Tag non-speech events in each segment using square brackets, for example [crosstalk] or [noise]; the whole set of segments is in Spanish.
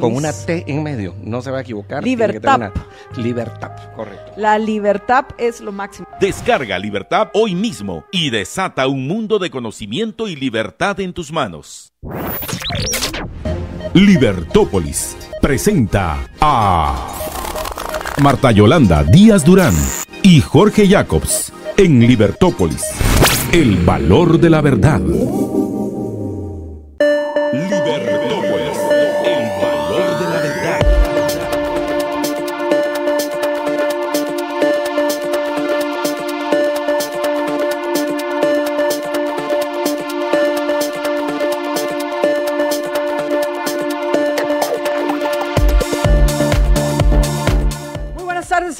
Con una T en medio, no se va a equivocar. Libertap. Libertad correcto. La Libertad es lo máximo. Descarga Libertad hoy mismo y desata un mundo de conocimiento y libertad en tus manos. Libertópolis presenta a Marta Yolanda Díaz Durán y Jorge Jacobs en Libertópolis. El valor de la verdad.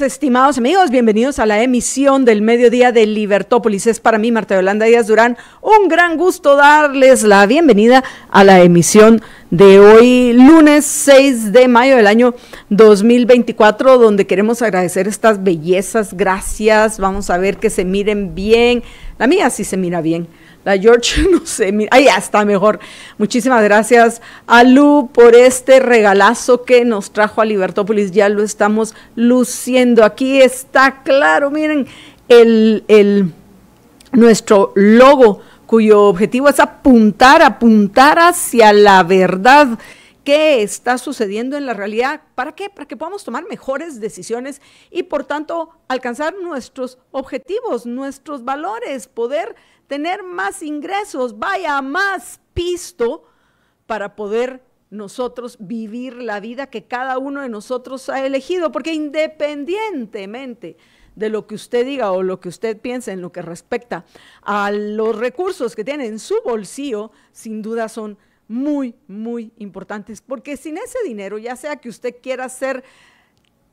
estimados amigos, bienvenidos a la emisión del mediodía de Libertópolis. Es para mí, Marta Yolanda Díaz Durán, un gran gusto darles la bienvenida a la emisión de hoy, lunes 6 de mayo del año 2024, donde queremos agradecer estas bellezas. Gracias, vamos a ver que se miren bien. La mía sí se mira bien la George, [laughs] no sé, ahí está mejor. Muchísimas gracias a Lu por este regalazo que nos trajo a Libertópolis. Ya lo estamos luciendo. Aquí está claro, miren, el, nuestro logo cuyo objetivo es apuntar, apuntar hacia la verdad qué está sucediendo en la realidad. ¿Para qué? Para que podamos tomar mejores decisiones y por tanto alcanzar nuestros objetivos, nuestros valores, poder tener más ingresos, vaya más pisto para poder nosotros vivir la vida que cada uno de nosotros ha elegido, porque independientemente de lo que usted diga o lo que usted piense en lo que respecta a los recursos que tiene en su bolsillo, sin duda son muy, muy importantes, porque sin ese dinero, ya sea que usted quiera ser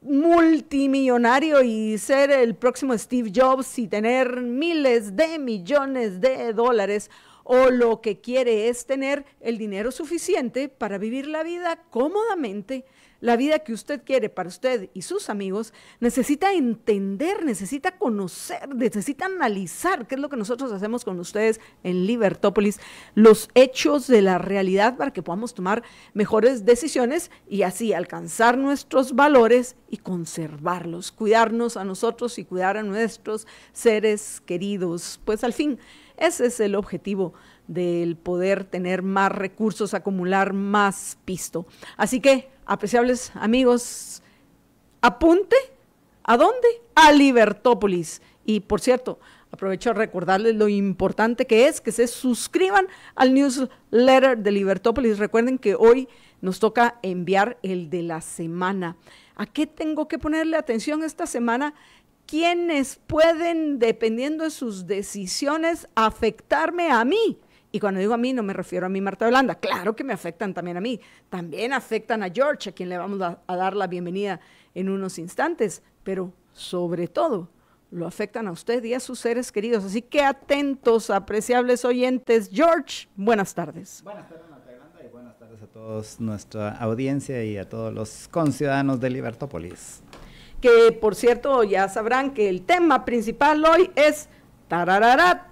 multimillonario y ser el próximo Steve Jobs y tener miles de millones de dólares o lo que quiere es tener el dinero suficiente para vivir la vida cómodamente la vida que usted quiere para usted y sus amigos, necesita entender, necesita conocer, necesita analizar qué es lo que nosotros hacemos con ustedes en Libertópolis, los hechos de la realidad para que podamos tomar mejores decisiones y así alcanzar nuestros valores y conservarlos, cuidarnos a nosotros y cuidar a nuestros seres queridos. Pues al fin, ese es el objetivo del poder tener más recursos, acumular más pisto. Así que apreciables amigos, apunte a dónde? A Libertópolis. Y por cierto, aprovecho a recordarles lo importante que es que se suscriban al newsletter de Libertópolis. Recuerden que hoy nos toca enviar el de la semana. ¿A qué tengo que ponerle atención esta semana? ¿Quiénes pueden, dependiendo de sus decisiones, afectarme a mí? Y cuando digo a mí, no me refiero a mi Marta Holanda. Claro que me afectan también a mí. También afectan a George, a quien le vamos a, dar la bienvenida en unos instantes. Pero sobre todo, lo afectan a usted y a sus seres queridos. Así que atentos, apreciables oyentes. George, buenas tardes. Buenas tardes, Marta Holanda, y buenas tardes a toda nuestra audiencia y a todos los conciudadanos de Libertópolis. Que, por cierto, ya sabrán que el tema principal hoy es... Tararara,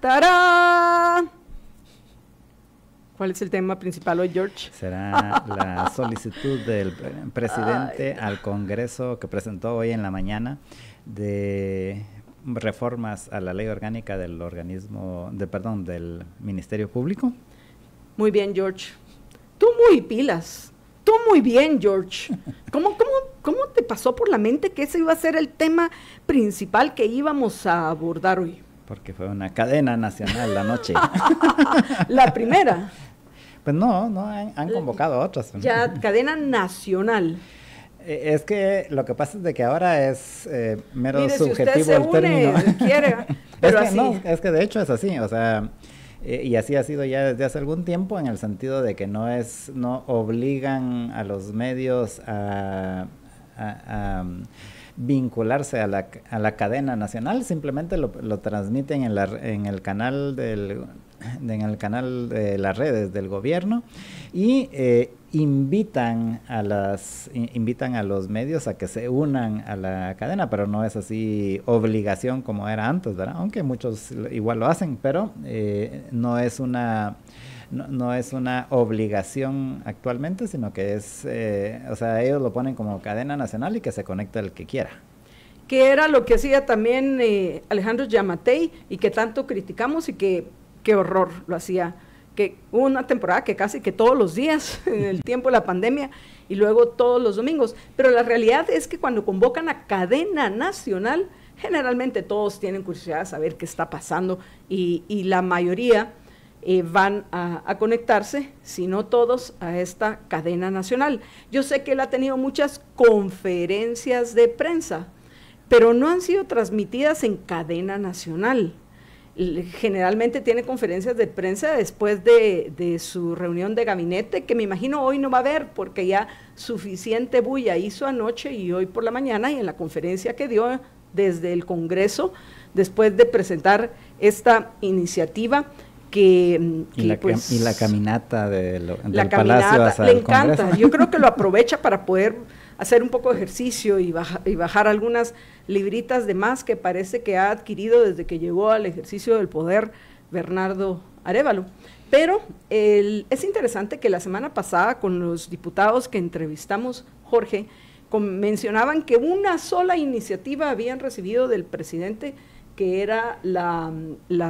¿Cuál es el tema principal hoy, George? Será la [laughs] solicitud del presidente al Congreso que presentó hoy en la mañana de reformas a la ley orgánica del organismo, de perdón, del Ministerio Público. Muy bien, George. Tú muy pilas. Tú muy bien, George. [laughs] ¿Cómo, cómo, cómo te pasó por la mente que ese iba a ser el tema principal que íbamos a abordar hoy? Porque fue una cadena nacional la noche. [laughs] la primera. Pues no, no, han, convocado a otras. Ya, cadena nacional. [laughs] Eh, es que lo que pasa es de que ahora es eh, mero subjetivo el término. [laughs] Quiere, pero es que, No, es que de hecho es así, o sea, eh, y así ha sido ya desde hace algún tiempo en el sentido de que no es, no obligan a los medios a, um, vincularse a la, cadena nacional, simplemente lo, transmiten en, la, en el canal del en el canal de las redes del gobierno y eh, invitan a las invitan a los medios a que se unan a la cadena, pero no es así obligación como era antes, Aunque muchos igual lo hacen, pero eh, no es una no, es una obligación actualmente, sino que es, eh, o sea, ellos lo ponen como cadena nacional y que se conecta el que quiera. Que era lo que hacía también Alejandro Yamatei y que tanto criticamos y que qué horror lo hacía. Que una temporada que casi que todos los días, [laughs] en el tiempo de la pandemia, y luego todos los domingos. Pero la realidad es que cuando convocan a cadena nacional, generalmente todos tienen curiosidad de saber qué está pasando y, la mayoría eh, van a, conectarse, si no todos, a esta cadena nacional. Yo sé que él ha tenido muchas conferencias de prensa, pero no han sido transmitidas en cadena nacional generalmente tiene conferencias de prensa después de, su reunión de gabinete, que me imagino hoy no va a haber porque ya suficiente bulla hizo anoche y hoy por la mañana y en la conferencia que dio desde el Congreso, después de presentar esta iniciativa. Que, mm, pues y, la, caminata de la caminata, Le encanta, yo creo que lo aprovecha para poder hacer un poco de ejercicio y, bajar algunas libritas de más que parece que ha adquirido desde que llegó al ejercicio del poder Bernardo Arevalo. Pero es interesante que la semana pasada con los diputados que entrevistamos, Jorge, mencionaban que una sola iniciativa habían recibido del presidente que era la,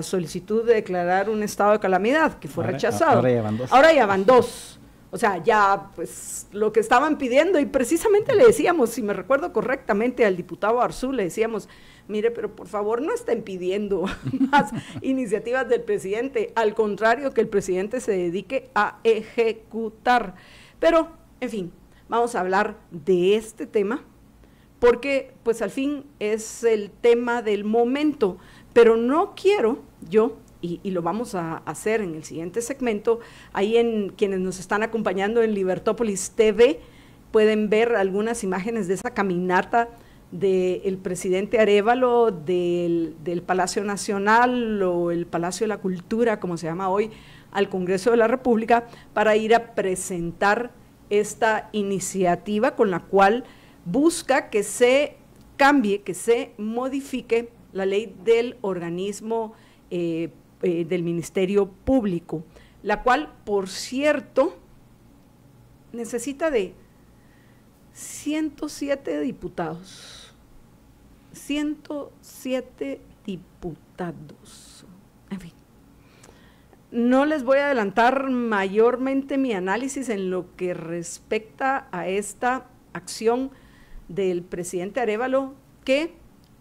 solicitud de declarar un estado de calamidad, que fue rechazado. Ahora ya van Ahora ya van dos. O sea, ya pues lo que estaban pidiendo y precisamente le decíamos, si me recuerdo correctamente al diputado Arzú, le decíamos, mire, pero por favor no estén pidiendo [laughs] más iniciativas del presidente, al contrario, que el presidente se dedique a ejecutar. Pero, en fin, vamos a hablar de este tema, porque pues al fin es el tema del momento, pero no quiero yo y, lo vamos a hacer en el siguiente segmento. Ahí en quienes nos están acompañando en Libertópolis TV pueden ver algunas imágenes de esa caminata del presidente Arevalo, del, Palacio Nacional o el Palacio de la Cultura, como se llama hoy, al Congreso de la República, para ir a presentar esta iniciativa con la cual busca que se cambie, que se modifique la ley del organismo eh, eh, del Ministerio Público, la cual, por cierto, necesita de 107 diputados. 107 diputados. En fin. No les voy a adelantar mayormente mi análisis en lo que respecta a esta acción del presidente Arevalo, que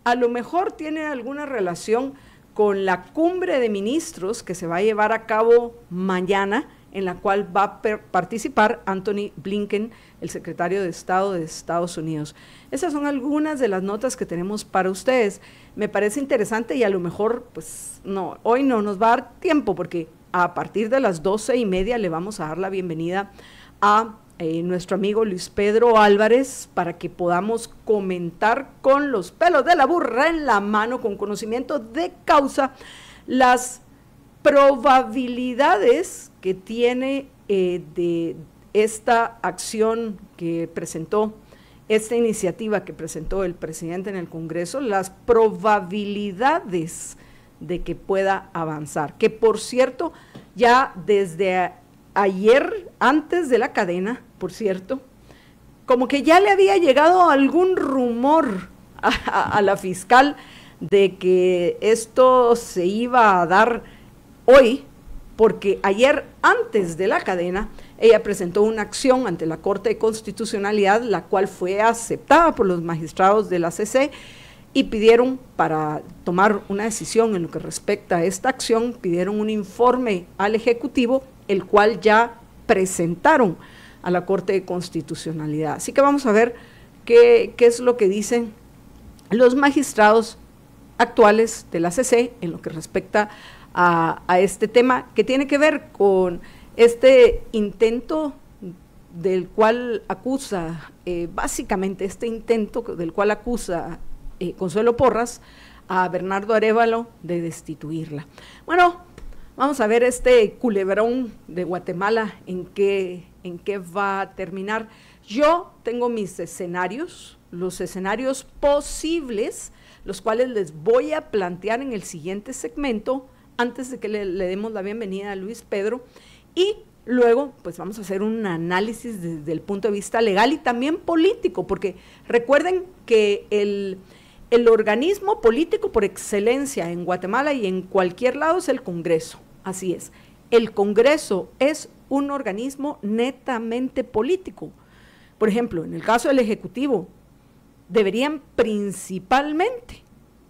a lo mejor tiene alguna relación con la cumbre de ministros que se va a llevar a cabo mañana, en la cual va a participar Anthony Blinken, el secretario de Estado de Estados Unidos. Esas son algunas de las notas que tenemos para ustedes. Me parece interesante y a lo mejor, pues no, hoy no nos va a dar tiempo porque a partir de las doce y media le vamos a dar la bienvenida a eh, nuestro amigo Luis Pedro Álvarez para que podamos comentar con los pelos de la burra en la mano, con conocimiento de causa, las probabilidades que tiene eh, de esta acción que presentó, esta iniciativa que presentó el presidente en el Congreso, las probabilidades de que pueda avanzar. Que por cierto, ya desde ayer, antes de la cadena, por cierto, como que ya le había llegado algún rumor a, la fiscal de que esto se iba a dar hoy, porque ayer, antes de la cadena, ella presentó una acción ante la Corte de Constitucionalidad, la cual fue aceptada por los magistrados de la CC y pidieron para tomar una decisión en lo que respecta a esta acción, pidieron un informe al Ejecutivo el cual ya presentaron a la Corte de Constitucionalidad. Así que vamos a ver qué, es lo que dicen los magistrados actuales de la CC en lo que respecta a, este tema que tiene que ver con este intento del cual acusa, eh, básicamente este intento del cual acusa eh, Consuelo Porras a Bernardo Arevalo de destituirla. Bueno, Vamos a ver este culebrón de Guatemala en qué, en qué va a terminar. Yo tengo mis escenarios, los escenarios posibles, los cuales les voy a plantear en el siguiente segmento, antes de que le, demos la bienvenida a Luis Pedro. Y luego, pues vamos a hacer un análisis desde el punto de vista legal y también político, porque recuerden que el organismo político por excelencia en Guatemala y en cualquier lado es el Congreso. Así es. El Congreso es un organismo netamente político. Por ejemplo, en el caso del Ejecutivo, deberían principalmente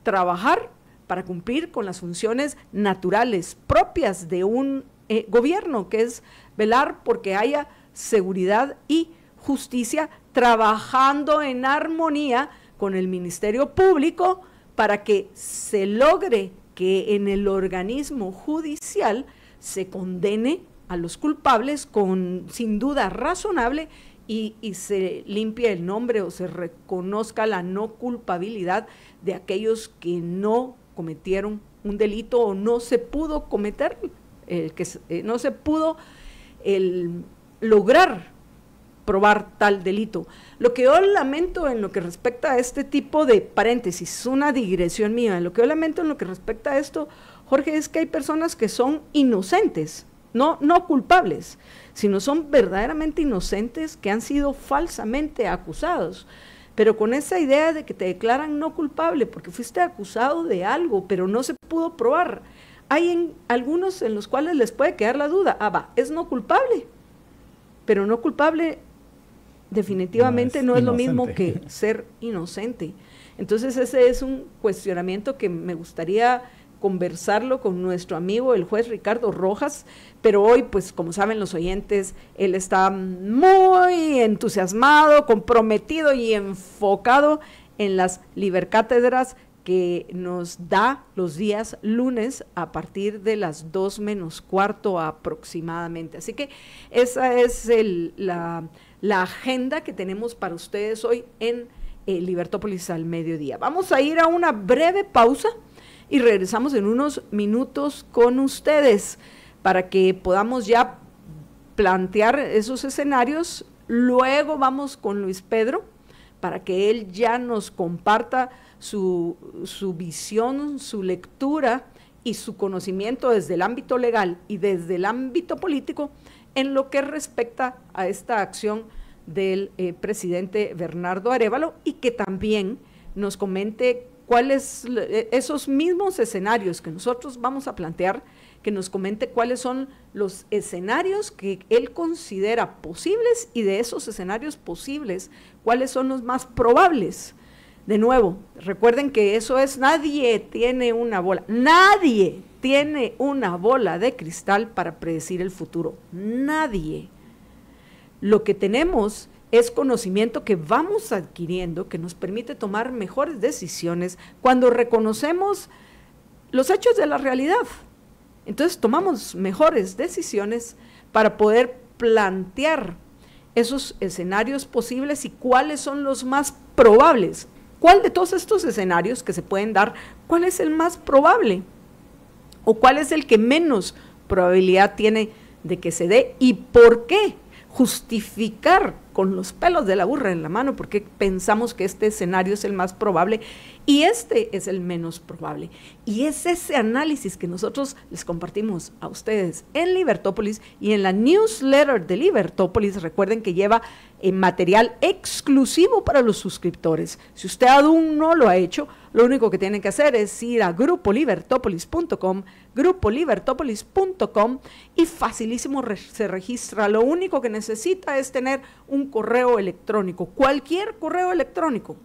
trabajar para cumplir con las funciones naturales propias de un eh, gobierno, que es velar porque haya seguridad y justicia, trabajando en armonía con el Ministerio Público para que se logre que en el organismo judicial se condene a los culpables con sin duda razonable y, se limpie el nombre o se reconozca la no culpabilidad de aquellos que no cometieron un delito o no se pudo cometer, que eh, no se pudo el, lograr probar tal delito. Lo que yo lamento en lo que respecta a este tipo de paréntesis, una digresión mía, lo que yo lamento en lo que respecta a esto, Jorge, es que hay personas que son inocentes, no, no culpables, sino son verdaderamente inocentes que han sido falsamente acusados pero con esa idea de que te declaran no culpable porque fuiste acusado de algo, pero no se pudo probar. Hay en, algunos en los cuales les puede quedar la duda, ah, va, es no culpable, pero no culpable definitivamente no es, lo mismo que ser inocente. Entonces ese es un cuestionamiento que me gustaría conversarlo con nuestro amigo el juez Ricardo Rojas, pero hoy, pues como saben los oyentes, él está muy entusiasmado, comprometido y enfocado en las libercátedras que nos da los días lunes a partir de las 2 menos cuarto aproximadamente. Así que esa es el, la la agenda que tenemos para ustedes hoy en eh, Libertópolis al mediodía. Vamos a ir a una breve pausa y regresamos en unos minutos con ustedes para que podamos ya plantear esos escenarios. Luego vamos con Luis Pedro para que él ya nos comparta su visión, su lectura y su conocimiento desde el ámbito legal y desde el ámbito político en lo que respecta a esta acción del eh, presidente Bernardo Arevalo y que también nos comente cuáles eh, esos mismos escenarios que nosotros vamos a plantear, que nos comente cuáles son los escenarios que él considera posibles y de esos escenarios posibles, cuáles son los más probables. De nuevo, recuerden que eso es, nadie tiene una bola, nadie tiene una bola de cristal para predecir el futuro. Nadie. Lo que tenemos es conocimiento que vamos adquiriendo que nos permite tomar mejores decisiones cuando reconocemos los hechos de la realidad. Entonces tomamos mejores decisiones para poder plantear esos escenarios posibles y cuáles son los más probables. ¿Cuál de todos estos escenarios que se pueden dar, cuál es el más probable? o cuál es el que menos probabilidad tiene de que se dé y por qué justificar con los pelos de la burra en la mano porque pensamos que este escenario es el más probable y este es el menos probable. Y es ese análisis que nosotros les compartimos a ustedes en Libertópolis y en la newsletter de Libertópolis. Recuerden que lleva eh, material exclusivo para los suscriptores. Si usted aún no lo ha hecho, lo único que tienen que hacer es ir a Grupolibertopolis.com, Grupolibertopolis.com y facilísimo se registra. Lo único que necesita es tener un correo electrónico, cualquier correo electrónico.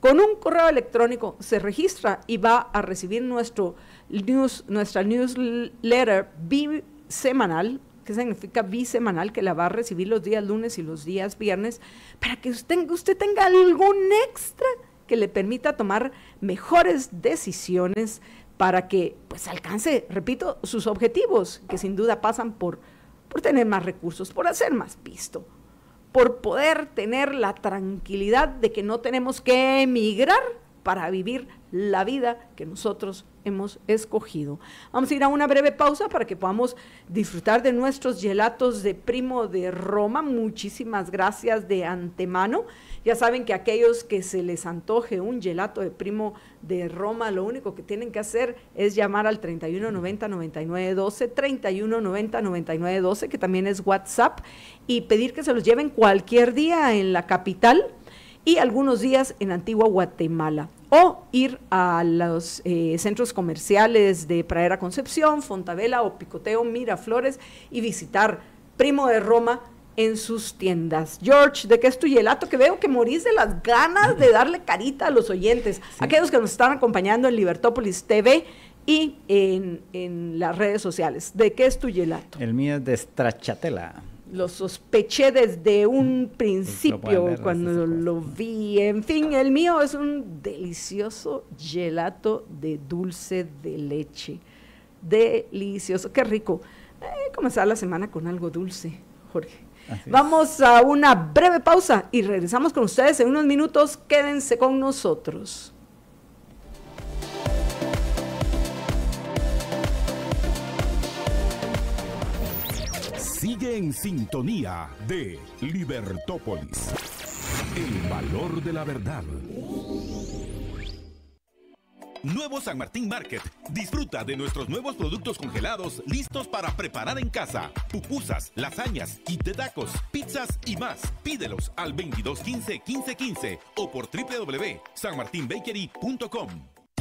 Con un correo electrónico se registra y va a recibir nuestro news, nuestra newsletter bisemanal que significa bisemanal, que la va a recibir los días lunes y los días viernes, para que usted, usted tenga algún extra que le permita tomar mejores decisiones para que pues alcance, repito, sus objetivos, que sin duda pasan por, por tener más recursos, por hacer más visto por poder tener la tranquilidad de que no tenemos que emigrar para vivir la vida que nosotros hemos escogido. Vamos a ir a una breve pausa para que podamos disfrutar de nuestros gelatos de primo de Roma. Muchísimas gracias de antemano. Ya saben que aquellos que se les antoje un gelato de primo de Roma, lo único que tienen que hacer es llamar al 3190-9912, 3190-9912, que también es WhatsApp, y pedir que se los lleven cualquier día en la capital y algunos días en Antigua Guatemala. O ir a los eh, centros comerciales de Praera Concepción, Fontavela o Picoteo Miraflores y visitar Primo de Roma en sus tiendas. George, ¿de qué es tu hielato? Que veo que morís de las ganas de darle carita a los oyentes, [laughs] aquellos que nos están acompañando en Libertópolis TV y en, las redes sociales. ¿De qué es tu hielato? El mío es de Strachatela lo sospeché desde un principio cuando lo, vi. En fin, el mío es un delicioso gelato de dulce de leche. Delicioso, qué rico. Eh, comenzar la semana con algo dulce, Jorge. Vamos a una breve pausa y regresamos con ustedes en unos minutos. Quédense con nosotros. Sigue en sintonía de Libertópolis. El valor de la verdad. Nuevo San Martín Market. Disfruta de nuestros nuevos productos congelados listos para preparar en casa. Pupusas, lasañas, kit tacos, pizzas y más. Pídelos al 2215-1515 o por www.sanmartinbakery.com.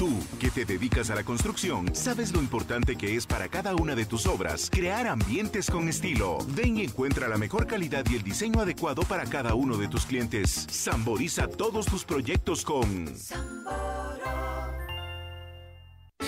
Tú, que te dedicas a la construcción, sabes lo importante que es para cada una de tus obras crear ambientes con estilo. Ven y encuentra la mejor calidad y el diseño adecuado para cada uno de tus clientes. Samboriza todos tus proyectos con...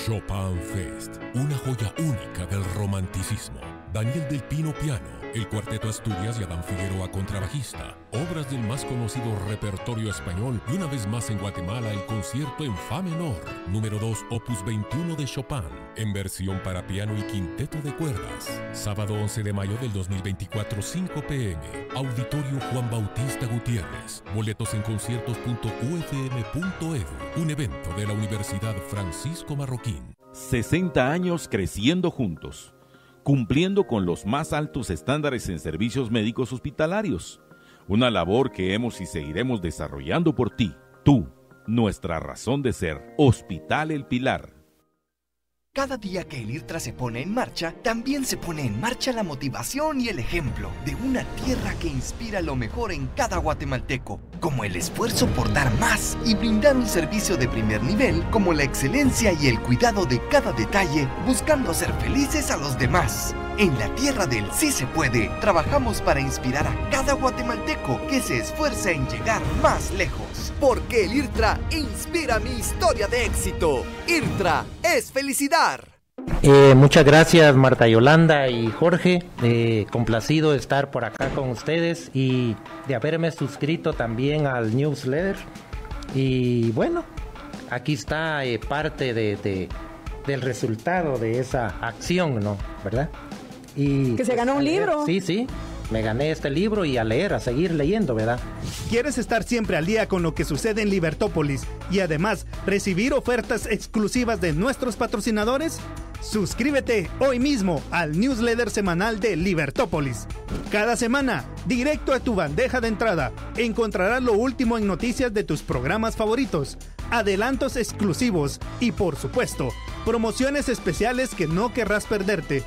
Chopin Fest, una joya única del romanticismo. Daniel del Pino Piano el cuarteto Asturias y Adán Figueroa contrabajista. Obras del más conocido repertorio español y una vez más en Guatemala el concierto en Fa menor, número 2, opus 21 de Chopin, en versión para piano y quinteto de cuerdas. Sábado 11 de mayo del 2024, 5 pm, Auditorio Juan Bautista Gutiérrez. Boletos en conciertos.ufm.edu, e un evento de la Universidad Francisco Marroquín. 60 años creciendo juntos cumpliendo con los más altos estándares en servicios médicos hospitalarios. Una labor que hemos y seguiremos desarrollando por ti, tú, nuestra razón de ser, Hospital El Pilar. Cada día que el IRTRA se pone en marcha, también se pone en marcha la motivación y el ejemplo de una tierra que inspira lo mejor en cada guatemalteco como el esfuerzo por dar más y brindar un servicio de primer nivel, como la excelencia y el cuidado de cada detalle, buscando ser felices a los demás. En la tierra del Sí se puede, trabajamos para inspirar a cada guatemalteco que se esfuerza en llegar más lejos. Porque el IRTRA inspira mi historia de éxito. IRTRA es felicidad. Eh, muchas gracias Marta Yolanda y Jorge, eh, complacido estar por acá con ustedes y de haberme suscrito también al newsletter. Y bueno, aquí está eh, parte del resultado de esa acción, ¿no? ¿Verdad? Y, que se pues, ganó un libro. Sí, sí me gané este libro y a leer, a seguir leyendo, ¿verdad? ¿Quieres estar siempre al día con lo que sucede en Libertópolis y además recibir ofertas exclusivas de nuestros patrocinadores? Suscríbete hoy mismo al newsletter semanal de Libertópolis. Cada semana, directo a tu bandeja de entrada, encontrarás lo último en noticias de tus programas favoritos, adelantos exclusivos y, por supuesto, promociones especiales que no querrás perderte.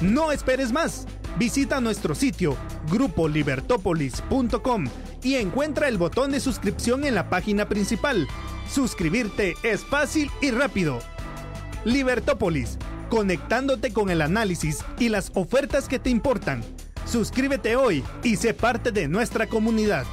No esperes más. Visita nuestro sitio grupolibertopolis.com y encuentra el botón de suscripción en la página principal. Suscribirte es fácil y rápido. Libertópolis conectándote con el análisis y las ofertas que te importan. Suscríbete hoy y sé parte de nuestra comunidad.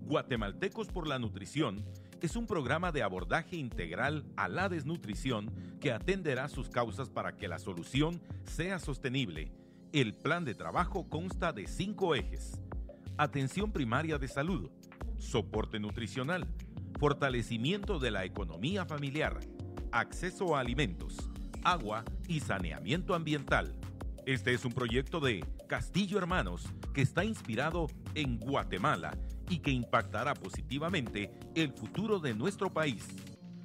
Guatemaltecos por la Nutrición es un programa de abordaje integral a la desnutrición que atenderá sus causas para que la solución sea sostenible. El plan de trabajo consta de cinco ejes. Atención primaria de salud, soporte nutricional, fortalecimiento de la economía familiar, acceso a alimentos, agua y saneamiento ambiental. Este es un proyecto de Castillo Hermanos que está inspirado en Guatemala y que impactará positivamente el futuro de nuestro país.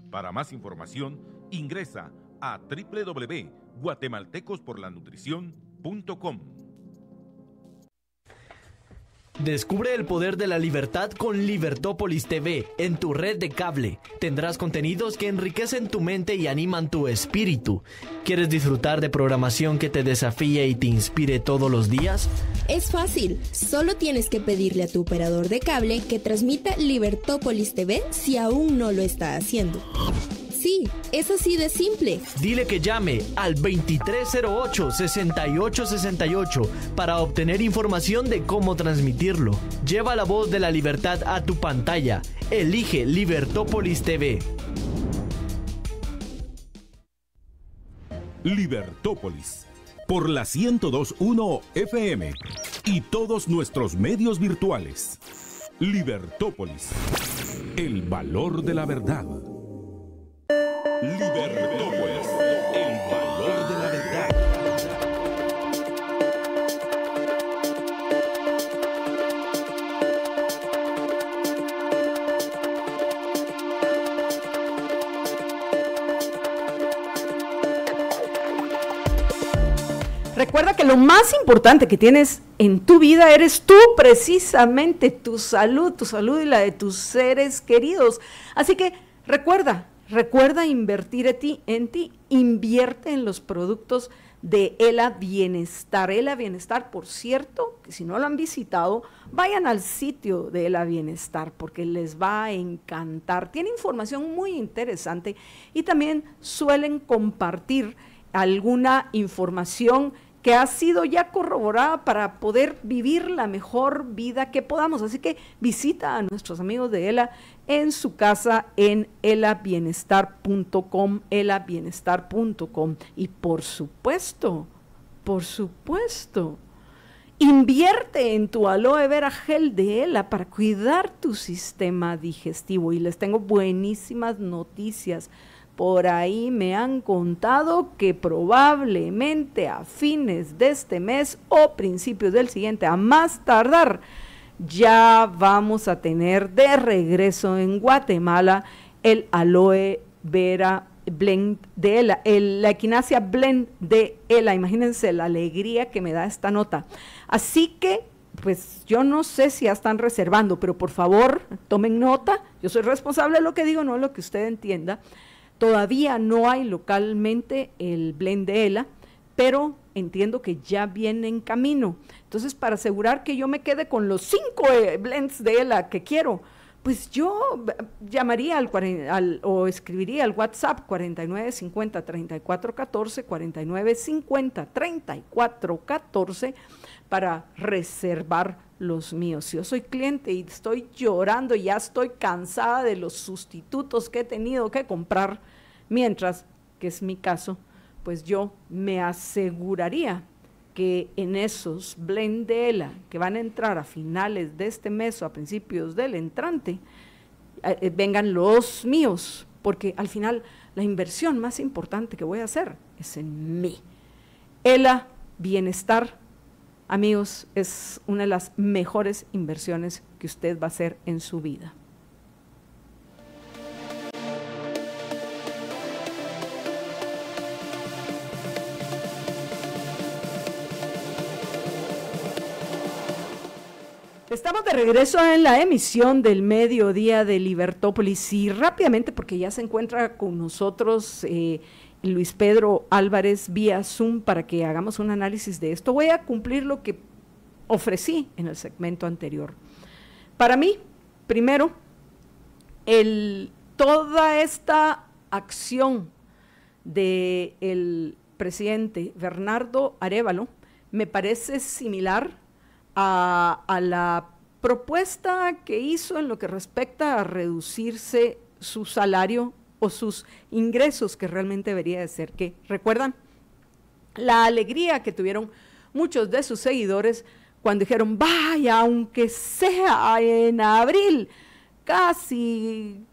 Para más información, ingresa a www.guatemaltecosporlanutrición.com. Descubre el poder de la libertad con Libertópolis TV en tu red de cable. Tendrás contenidos que enriquecen tu mente y animan tu espíritu. ¿Quieres disfrutar de programación que te desafíe y te inspire todos los días? Es fácil, solo tienes que pedirle a tu operador de cable que transmita Libertópolis TV si aún no lo está haciendo. Sí, es así de simple. Dile que llame al 2308-6868 para obtener información de cómo transmitirlo. Lleva la voz de la libertad a tu pantalla. Elige Libertópolis TV. Libertópolis por la 1021 FM y todos nuestros medios virtuales. Libertópolis, el valor de la verdad. Libertópolis, el valor de la verdad. Recuerda que lo más importante que tienes en tu vida eres tú, precisamente tu salud, tu salud y la de tus seres queridos. Así que recuerda, Recuerda invertir en ti, en ti, invierte en los productos de ELA Bienestar. ELA Bienestar, por cierto, que si no lo han visitado, vayan al sitio de ELA Bienestar porque les va a encantar. Tiene información muy interesante y también suelen compartir alguna información que ha sido ya corroborada para poder vivir la mejor vida que podamos. Así que visita a nuestros amigos de ELA en su casa en elabienestar.com, elabienestar.com. Y por supuesto, por supuesto, invierte en tu aloe vera gel de ELA para cuidar tu sistema digestivo. Y les tengo buenísimas noticias. Por ahí me han contado que probablemente a fines de este mes o principios del siguiente, a más tardar, ya vamos a tener de regreso en Guatemala el aloe vera blend de ELA, la equinacia blend de ELA. Imagínense la alegría que me da esta nota. Así que, pues yo no sé si ya están reservando, pero por favor tomen nota. Yo soy responsable de lo que digo, no de lo que usted entienda. Todavía no hay localmente el blend de ELA pero entiendo que ya viene en camino. Entonces, para asegurar que yo me quede con los cinco eh, blends de ELA que quiero, pues yo eh, llamaría al, o escribiría al WhatsApp 4950 3414 4950 3414 para reservar los míos. Yo soy cliente y estoy llorando, ya estoy cansada de los sustitutos que he tenido que comprar, mientras que es mi caso, pues yo me aseguraría que en esos blendela que van a entrar a finales de este mes o a principios del entrante, eh, eh, vengan los míos, porque al final la inversión más importante que voy a hacer es en mí. ELA, bienestar, amigos, es una de las mejores inversiones que usted va a hacer en su vida. Estamos de regreso en la emisión del mediodía de Libertópolis y rápidamente porque ya se encuentra con nosotros eh, Luis Pedro Álvarez vía Zoom para que hagamos un análisis de esto. Voy a cumplir lo que ofrecí en el segmento anterior. Para mí, primero, toda esta acción del presidente Bernardo Arevalo me parece similar a a, la propuesta que hizo en lo que respecta a reducirse su salario o sus ingresos, que realmente debería de ser que, recuerdan, la alegría que tuvieron muchos de sus seguidores cuando dijeron, vaya, aunque sea en abril, casi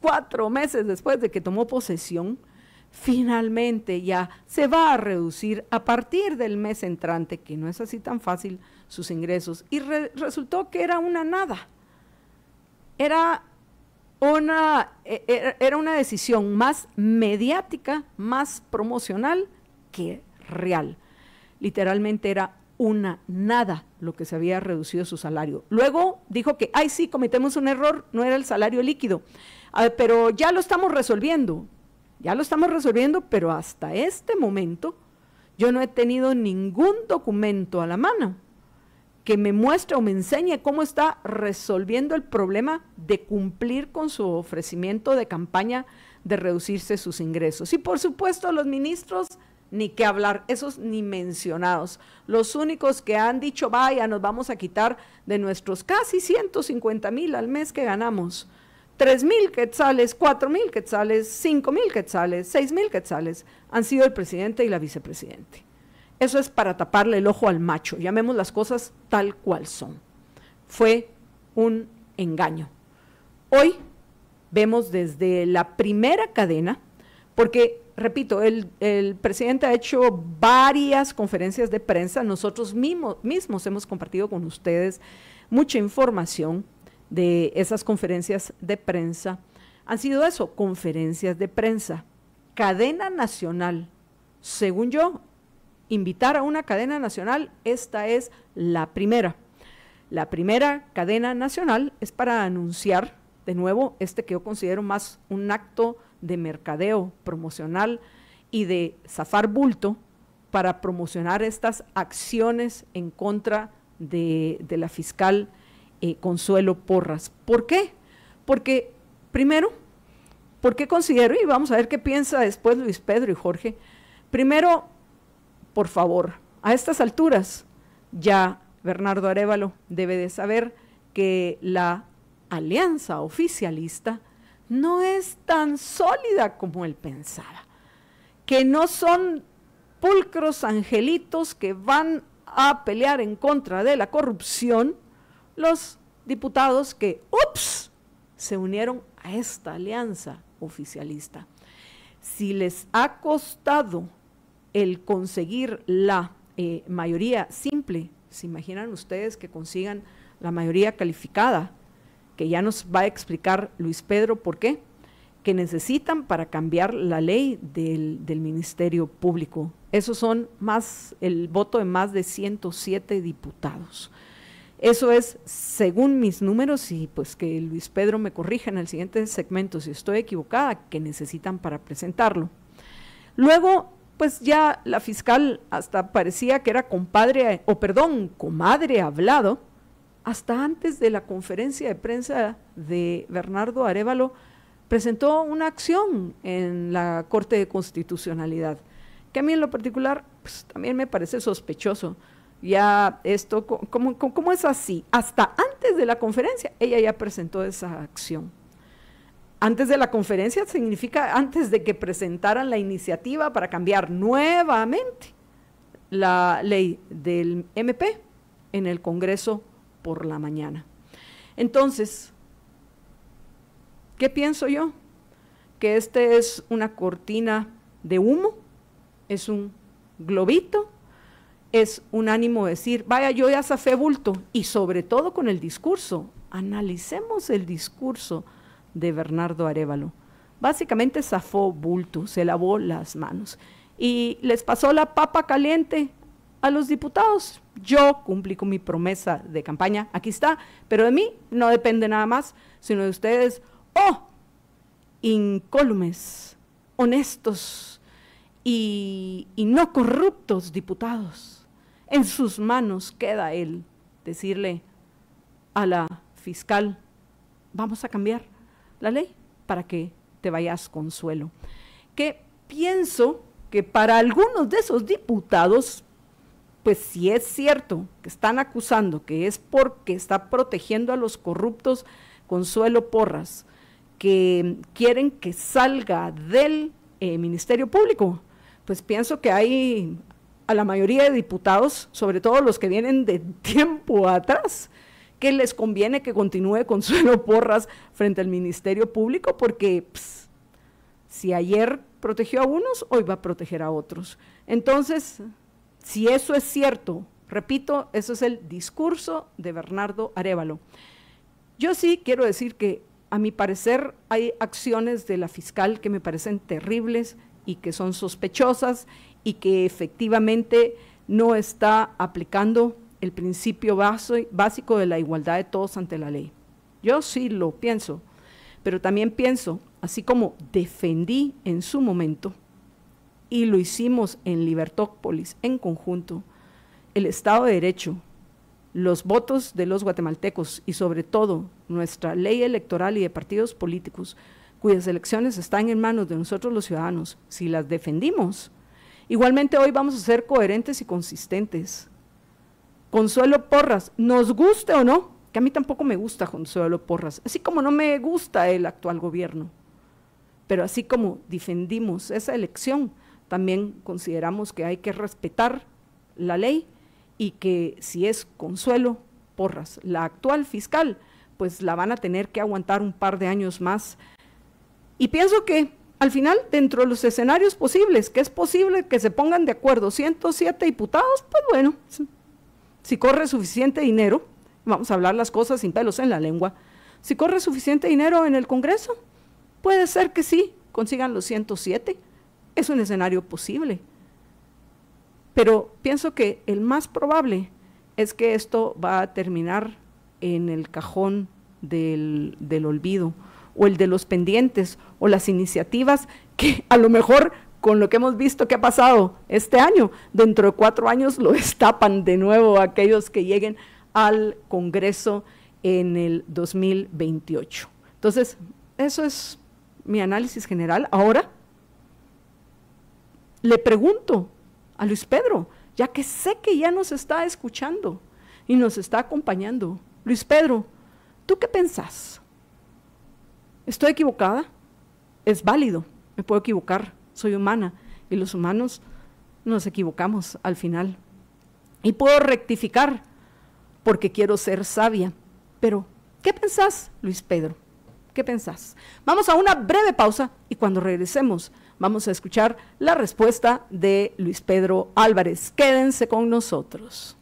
cuatro meses después de que tomó posesión, finalmente ya se va a reducir a partir del mes entrante, que no es así tan fácil, sus ingresos. Y resultó que era una nada. Era una, e, e, era una decisión más mediática, más promocional que real. Literalmente era una nada lo que se había reducido su salario. Luego dijo que, ay sí, cometemos un error, no era el salario líquido, ah, pero ya lo estamos resolviendo, ya lo estamos resolviendo, pero hasta este momento yo no he tenido ningún documento a la mano que me muestre o me enseñe cómo está resolviendo el problema de cumplir con su ofrecimiento de campaña de reducirse sus ingresos. Y por supuesto los ministros, ni qué hablar, esos ni mencionados. Los únicos que han dicho, vaya, nos vamos a quitar de nuestros casi 150 mil al mes que ganamos. 3 mil quetzales, 4 mil quetzales, 5 mil quetzales, 6 mil quetzales han sido el presidente y la vicepresidente. Eso es para taparle el ojo al macho, llamemos las cosas tal cual son. Fue un engaño. Hoy vemos desde la primera cadena, porque, repito, el, presidente ha hecho varias conferencias de prensa, nosotros mismos hemos compartido con ustedes mucha información de esas conferencias de prensa. Han sido eso, conferencias de prensa. Cadena nacional, según yo, invitar a una cadena nacional, esta es la primera. La primera cadena nacional es para anunciar, de nuevo, este que yo considero más un acto de mercadeo promocional y de zafar bulto para promocionar estas acciones en contra de, la fiscal eh, Consuelo Porras. ¿Por qué? Porque, primero, porque considero, y vamos a ver qué piensa después Luis Pedro y Jorge, primero por favor, a estas alturas ya Bernardo Arevalo debe de saber que la alianza oficialista no es tan sólida como él pensaba, que no son pulcros angelitos que van a pelear en contra de la corrupción los diputados que, ups, se unieron a esta alianza oficialista. Si les ha costado el conseguir la eh, mayoría simple, se imaginan ustedes que consigan la mayoría calificada, que ya nos va a explicar Luis Pedro por qué, que necesitan para cambiar la ley del, Ministerio Público. Esos son más, el voto de más de 107 diputados. Eso es según mis números y pues que Luis Pedro me corrija en el siguiente segmento si estoy equivocada, que necesitan para presentarlo. Luego pues ya la fiscal hasta parecía que era compadre, o perdón, comadre hablado, hasta antes de la conferencia de prensa de Bernardo Arevalo, presentó una acción en la Corte de Constitucionalidad, que a mí en lo particular pues, también me parece sospechoso. Ya esto, cómo es así? Hasta antes de la conferencia, ella ya presentó esa acción antes de la conferencia significa antes de que presentaran la iniciativa para cambiar nuevamente la ley del MP en el Congreso por la mañana. Entonces, ¿qué pienso yo? Que este es una cortina de humo, es un globito, es un ánimo decir, vaya, yo ya se bulto, y sobre todo con el discurso, analicemos el discurso de Bernardo Arevalo. Básicamente zafó bulto, se lavó las manos y les pasó la papa caliente a los diputados. Yo cumplí con mi promesa de campaña, aquí está, pero de mí no depende nada más, sino de ustedes, oh, incólumes, honestos y, y no corruptos diputados. En sus manos queda él decirle a la fiscal, vamos a cambiar la ley para que te vayas consuelo. Que pienso que para algunos de esos diputados, pues si es cierto que están acusando que es porque está protegiendo a los corruptos Consuelo Porras, que quieren que salga del eh, Ministerio Público, pues pienso que hay a la mayoría de diputados, sobre todo los que vienen de [laughs] tiempo atrás, que les conviene que continúe Consuelo [laughs] Porras frente al Ministerio Público porque si ayer protegió a unos, hoy va a proteger a otros. Entonces, si eso es cierto, repito, eso es el discurso de Bernardo Arevalo. Yo sí quiero decir que a mi parecer hay acciones de la fiscal que me parecen terribles y que son sospechosas y que efectivamente no está aplicando el principio básico de la igualdad de todos ante la ley. Yo sí lo pienso, pero también pienso, así como defendí en su momento, y lo hicimos en Libertópolis en conjunto, el Estado de Derecho, los votos de los guatemaltecos y sobre todo nuestra ley electoral y de partidos políticos, cuyas elecciones están en manos de nosotros los ciudadanos, si las defendimos, igualmente hoy vamos a ser coherentes y consistentes Consuelo Porras, nos guste o no, que a mí tampoco me gusta Consuelo Porras, así como no me gusta el actual gobierno, pero así como defendimos esa elección, también consideramos que hay que respetar la ley y que si es Consuelo Porras, la actual fiscal, pues la van a tener que aguantar un par de años más. Y pienso que al final, dentro de los escenarios posibles, que es posible que se pongan de acuerdo 107 diputados, pues bueno, si corre suficiente dinero, vamos a hablar las cosas sin pelos en la lengua, si corre suficiente dinero en el Congreso, puede ser que sí, consigan los 107. Es un escenario posible. Pero pienso que el más probable es que esto va a terminar en el cajón del, del olvido o el de los pendientes o las iniciativas que a lo mejor con lo que hemos visto que ha pasado este año, dentro de cuatro años lo [laughs] estapan de nuevo aquellos que lleguen al Congreso en el 2028. Entonces, eso es mi análisis general. Ahora, le pregunto a Luis Pedro, ya que sé que ya nos está escuchando y nos está acompañando. Luis Pedro, ¿tú qué pensás? ¿Estoy equivocada? Es válido, me puedo equivocar soy humana y los humanos nos equivocamos al final. Y puedo rectificar porque quiero ser sabia. Pero, ¿qué pensás, Luis Pedro? ¿Qué pensás? Vamos a una breve pausa y cuando regresemos vamos a escuchar la respuesta de Luis Pedro Álvarez. Quédense con nosotros.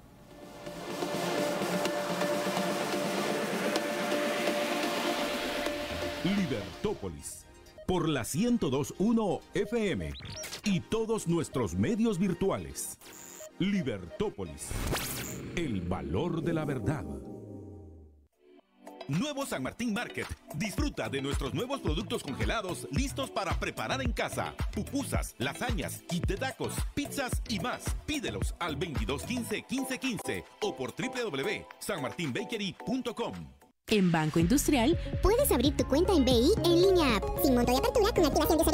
Libertópolis por la 1021 FM y todos nuestros medios virtuales. Libertópolis, el valor de la verdad. Nuevo San Martín Market. Disfruta de nuestros nuevos productos congelados listos para preparar en casa. Pupusas, lasañas, y tacos, pizzas y más. Pídelos al 2215-1515 o por www.sanmartinbakery.com. En Banco Industrial, puedes abrir tu cuenta en BI en línea app, sin monto de apertura, con activación de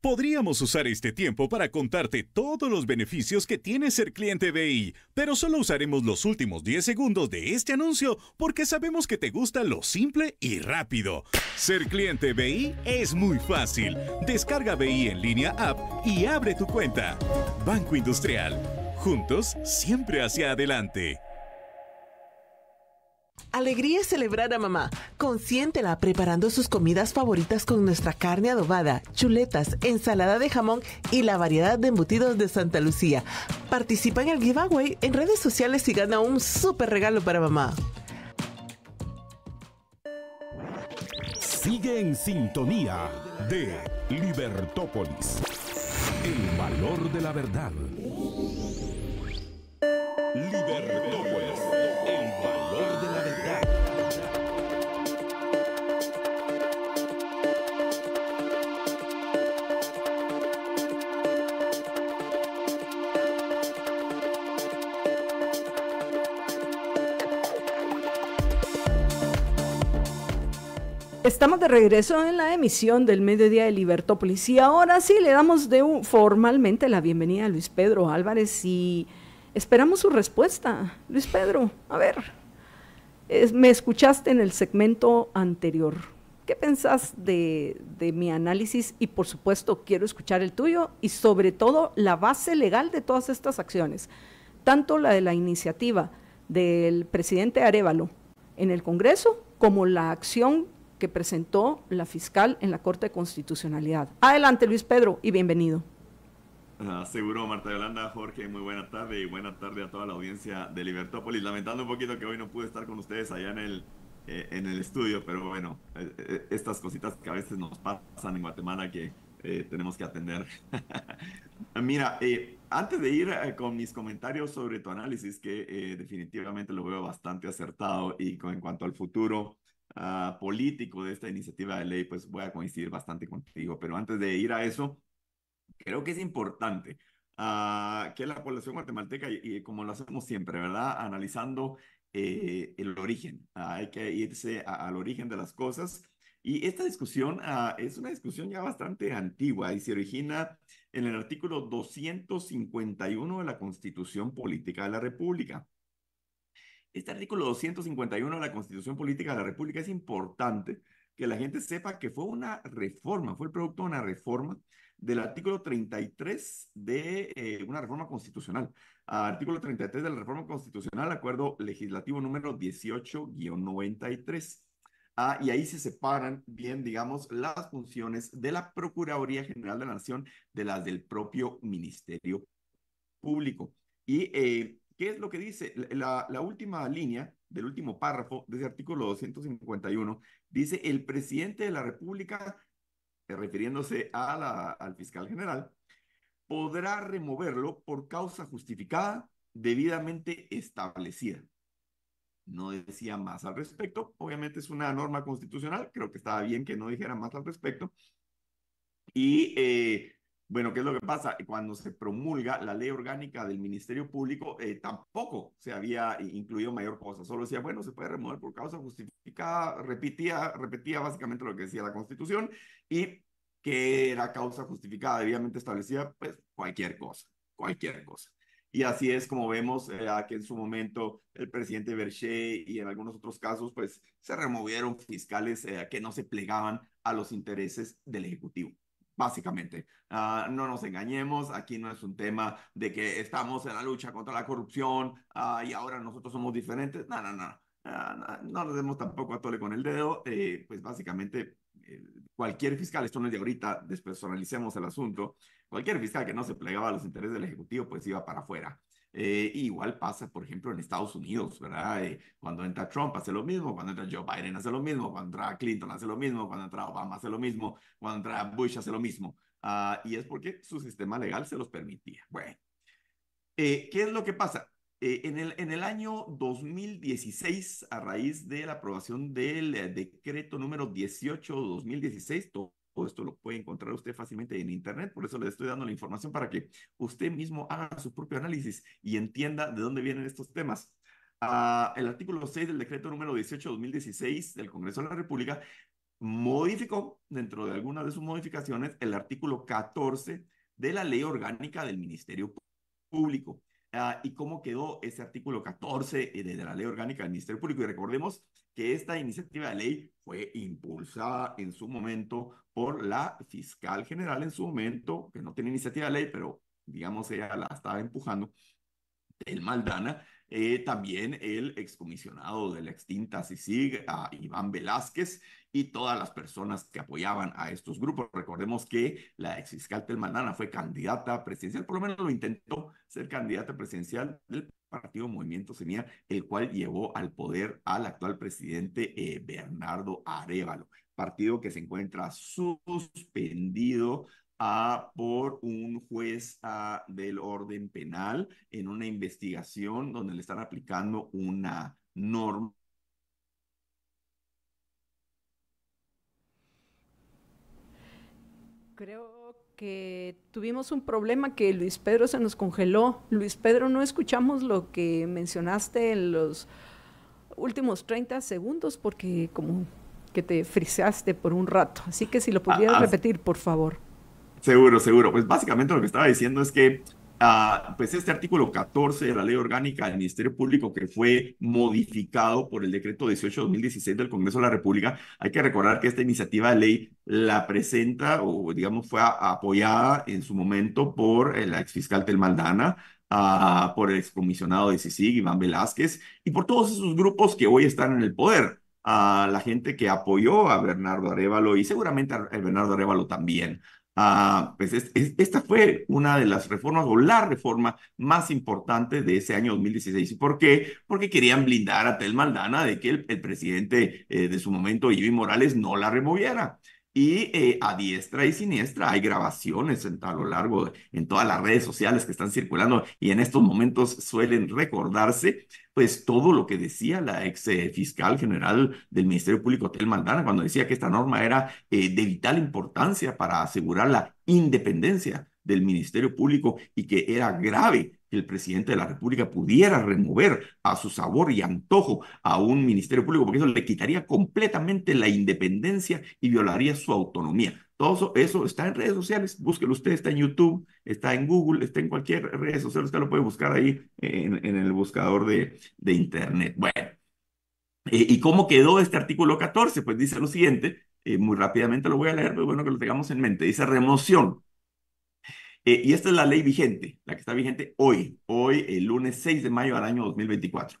Podríamos usar este tiempo para contarte todos los beneficios que tiene ser cliente BI, pero solo usaremos los últimos 10 segundos de este anuncio porque sabemos que te gusta lo simple y rápido. Ser cliente BI es muy fácil. Descarga BI en línea app y abre tu cuenta. Banco Industrial. Juntos, siempre hacia adelante. Alegría es celebrar a mamá. Consiéntela preparando sus comidas favoritas con nuestra carne adobada, chuletas, ensalada de jamón y la variedad de embutidos de Santa Lucía. Participa en el giveaway en redes sociales y gana un súper regalo para mamá. Sigue en sintonía de Libertópolis. El valor de la verdad. Libertópolis. Estamos de regreso en la emisión del mediodía de Libertópolis y ahora sí le damos formalmente la bienvenida a Luis Pedro Álvarez y esperamos su respuesta. Luis Pedro, a ver, me escuchaste en el segmento anterior. ¿Qué pensás de, de mi análisis? Y por supuesto quiero escuchar el tuyo y sobre todo la base legal de todas estas acciones, tanto la de la iniciativa del presidente Arevalo en el Congreso como la acción que presentó la fiscal en la Corte de Constitucionalidad. Adelante, Luis Pedro, y bienvenido. Ah, seguro, Marta Yolanda, Jorge, muy buena tarde y buena tarde a toda la audiencia de Libertópolis. Lamentando un poquito que hoy no pude estar con ustedes allá en el, eh, en el estudio, pero bueno, eh, eh, estas cositas que a veces nos pasan en Guatemala que tenemos que atender. [laughs] Mira, antes de ir con mis comentarios sobre tu análisis, que definitivamente lo veo bastante acertado y con, en cuanto al futuro, Ah, político de esta iniciativa de ley, pues voy a coincidir bastante contigo. Pero antes de ir a eso, creo que es importante ah, que la población guatemalteca, y, como lo hacemos siempre, ¿verdad? Analizando eh, el origen, hay que irse al origen de las cosas. Y esta discusión ah, es una discusión ya bastante antigua y se origina en el artículo 251 de la Constitución Política de la República. Este artículo 251 de la Constitución Política de la República es importante que la gente sepa que fue una reforma, fue el producto de una reforma del artículo 33 de eh, una reforma constitucional. Artículo 33 de la reforma constitucional, acuerdo legislativo número 18-93. Ah, y ahí se separan bien, digamos, las funciones de la Procuraduría General de la Nación de las del propio Ministerio Público. Y eh, ¿Qué es lo que dice? La, la, última línea del último párrafo de ese artículo 251 dice el presidente de la República, eh, refiriéndose a la, al fiscal general, podrá removerlo por causa justificada debidamente establecida. No decía más al respecto. Obviamente es una norma constitucional. Creo que estaba bien que no dijera más al respecto. Y eh, bueno, ¿qué es lo que pasa? Cuando se promulga la ley orgánica del Ministerio Público, eh, tampoco se había incluido mayor cosa. Solo decía, bueno, se puede remover por causa justificada. Repetía, repetía básicamente lo que decía la Constitución y que era causa justificada debidamente establecida, pues cualquier cosa, cualquier cosa. Y así es como vemos eh, que en su momento el presidente Berger y en algunos otros casos, pues se removieron fiscales eh, que no se plegaban a los intereses del Ejecutivo básicamente. Ah, no nos engañemos, aquí no es un tema de que estamos en la lucha contra la corrupción ah, y ahora nosotros somos diferentes. No, no, ah, no. no nos demos tampoco a tole con el dedo. Eh, pues básicamente eh, cualquier fiscal, esto no es de ahorita, despersonalicemos el asunto, cualquier fiscal que no se plegaba a los intereses del Ejecutivo, pues iba para afuera. Eh, igual pasa, por ejemplo, en Estados Unidos, ¿verdad? Eh, cuando entra Trump hace lo mismo, cuando entra Joe Biden hace lo mismo, cuando entra Clinton hace lo mismo, cuando entra Obama hace lo mismo, cuando entra Bush hace lo mismo. Ah, y es porque su sistema legal se los permitía. Bueno, eh, ¿qué es lo que pasa? en, el, en el año 2016, a raíz de la aprobación del decreto número 18-2016, o esto lo puede encontrar usted fácilmente en Internet, por eso le estoy dando la información para que usted mismo haga su propio análisis y entienda de dónde vienen estos temas. Ah, el artículo 6 del decreto número 18-2016 del Congreso de la República modificó, dentro de algunas de sus modificaciones, el artículo 14 de la Ley Orgánica del Ministerio Público. Ah, y cómo quedó ese artículo 14 eh, de, la Ley Orgánica del Ministerio Público. Y recordemos que esta iniciativa de ley fue impulsada en su momento por la fiscal general en su momento, que no tiene iniciativa de ley, pero digamos ella la estaba empujando, el Maldana, eh, también el excomisionado de la extinta CICIG, a Iván Velázquez, y todas las personas que apoyaban a estos grupos. Recordemos que la exfiscal Telmanana fue candidata presidencial, por lo menos lo intentó ser candidata presidencial del partido Movimiento Semilla, el cual llevó al poder al actual presidente eh, Bernardo Arevalo, partido que se encuentra suspendido a, por un juez del orden penal en una investigación donde le están aplicando una norma. Creo que tuvimos un problema que Luis Pedro se nos congeló. Luis Pedro, no escuchamos lo que mencionaste en los últimos 30 segundos porque como que te friseaste por un rato. Así que si lo ah, pudieras ah, repetir, por favor. Seguro, seguro. Pues básicamente lo que estaba diciendo es que ah, pues este artículo 14 de la Ley Orgánica del Ministerio Público que fue modificado por el decreto 18-2016 del Congreso de la República, hay que recordar que esta iniciativa de ley la presenta o digamos fue apoyada en su momento por la exfiscal Telmaldana, ah, por el excomisionado de CICIG, Iván Velázquez, y por todos esos grupos que hoy están en el poder a ah, la gente que apoyó a Bernardo Arévalo y seguramente a Bernardo Arévalo también. Ah, pues esta fue una de las reformas o la reforma más importante de ese año 2016. ¿Y por qué? Porque querían blindar a Tel Maldana de que el, presidente eh, de su momento, Ivy Morales, no la removiera. Y eh, a diestra y siniestra hay grabaciones en, a lo largo, en todas las redes sociales que están circulando y en estos momentos suelen recordarse, pues todo lo que decía la ex eh, fiscal general del Ministerio Público, Tel Maldana, cuando decía que esta norma era eh, de vital importancia para asegurar la independencia del Ministerio Público y que era grave que el presidente de la República pudiera remover a su sabor y antojo a un Ministerio Público, porque eso le quitaría completamente la independencia y violaría su autonomía. Todo eso, está en redes sociales, búsquelo usted, está en YouTube, está en Google, está en cualquier red social, usted lo puede buscar ahí en, el buscador de, de Internet. Bueno, eh, ¿y cómo quedó este artículo 14? Pues dice lo siguiente, eh, muy rápidamente lo voy a leer, pero bueno que lo tengamos en mente. Dice remoción eh, y esta es la ley vigente, la que está vigente hoy, hoy, el lunes 6 de mayo del año 2024.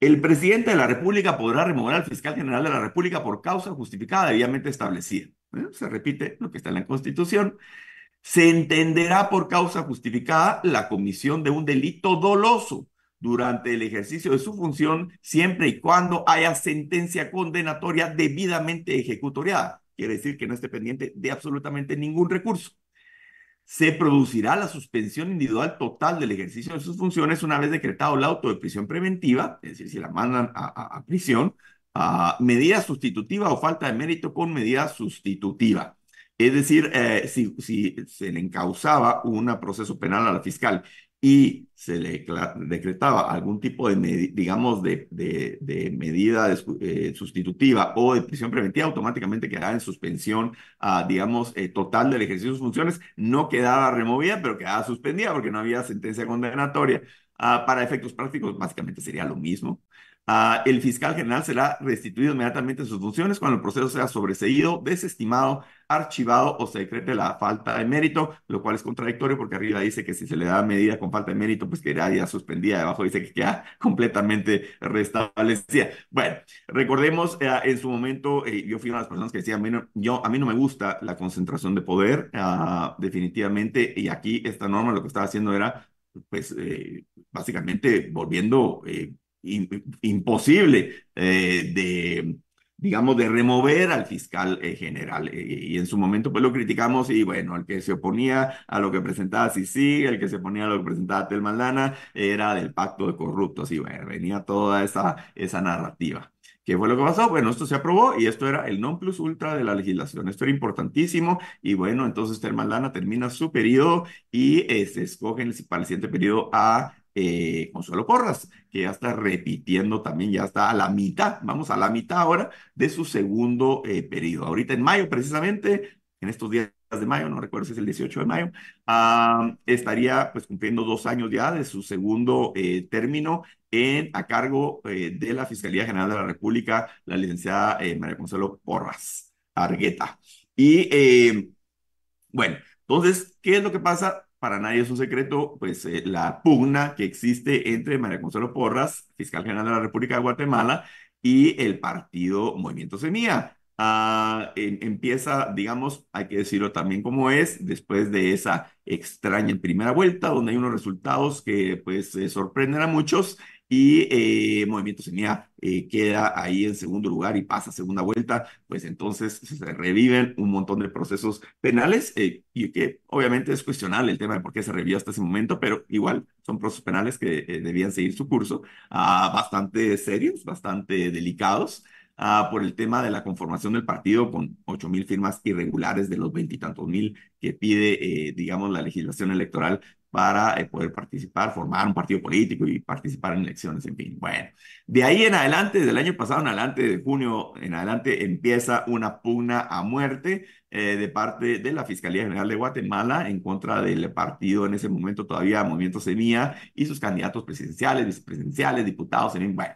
El presidente de la República podrá remover al fiscal general de la República por causa justificada debidamente establecida. ¿eh? Se repite lo que está en la Constitución. Se entenderá por causa justificada la comisión de un delito doloso durante el ejercicio de su función siempre y cuando haya sentencia condenatoria debidamente ejecutoriada. Quiere decir que no esté pendiente de absolutamente ningún recurso se producirá la suspensión individual total del ejercicio de sus funciones una vez decretado el auto de prisión preventiva, es decir, si la mandan a, prisión, a medida sustitutiva o falta de mérito con medida sustitutiva. Es decir, eh, si, si, se le encausaba un proceso penal a la fiscal y se le decretaba algún tipo de, digamos, de, de, medida eh, sustitutiva o de prisión preventiva, automáticamente quedaba en suspensión, ah, digamos, eh, total del ejercicio de sus funciones. No quedaba removida, pero quedaba suspendida porque no había sentencia condenatoria. Ah, para efectos prácticos, básicamente sería lo mismo. Ah, el fiscal general será restituido inmediatamente en sus funciones cuando el proceso sea sobreseído, desestimado, archivado o se decrete la falta de mérito, lo cual es contradictorio porque arriba dice que si se le da medida con falta de mérito, pues que irá ya suspendida, abajo dice que queda [laughs] completamente restablecida. Bueno, recordemos eh, en su momento, eh, yo fui una de las personas que decía, a mí no, yo, a mí no me gusta la concentración de poder, ah, definitivamente, y aquí esta norma lo que estaba haciendo era, pues, eh, básicamente volviendo imposible eh, de, digamos, de remover al fiscal eh, general. Y, en su momento pues lo criticamos y bueno, el que se oponía a lo que presentaba sí el que se oponía a lo que presentaba Termaldana, era del pacto de corruptos y bueno, venía toda esa, esa narrativa. ¿Qué fue lo que pasó? Bueno, esto se aprobó y esto era el non plus ultra de la legislación. Esto era importantísimo y bueno, entonces Termaldana termina su periodo y se este, escoge para el siguiente periodo a eh, Consuelo Porras, que ya está repitiendo también, ya está a la mitad, vamos a la mitad ahora de su segundo eh, periodo. Ahorita en mayo, precisamente, en estos días de mayo, no recuerdo si es el 18 de mayo, ah, estaría pues cumpliendo dos años ya de su segundo eh, término en, a cargo eh, de la Fiscalía General de la República, la licenciada María Consuelo Porras Argueta. Y bueno, entonces, ¿qué es lo que pasa? para nadie es un secreto, pues eh, la pugna que existe entre María Consuelo Porras, fiscal general de la República de Guatemala, y el partido Movimiento Semilla. Ah, empieza, digamos, hay que decirlo también como es, después de esa extraña primera vuelta, donde hay unos resultados que pues eh, sorprenden a muchos y eh, Movimiento Semilla eh, queda ahí en segundo lugar y pasa segunda vuelta, pues entonces se reviven un montón de procesos penales eh, y que obviamente es cuestionable el tema de por qué se revivió hasta ese momento, pero igual son procesos penales que debían seguir su curso, ah, bastante serios, bastante delicados. Ah, por el tema de la conformación del partido con 8 mil firmas irregulares de los veintitantos mil que pide, digamos, la legislación electoral para eh, poder participar, formar un partido político y participar en elecciones, en fin. Bueno, de ahí en adelante, desde el año pasado en adelante, de junio en adelante, empieza una pugna a muerte eh, de parte de la Fiscalía General de Guatemala en contra del partido en ese momento todavía Movimiento Semilla y sus candidatos presidenciales, vicepresidenciales, diputados, en fin. Bueno,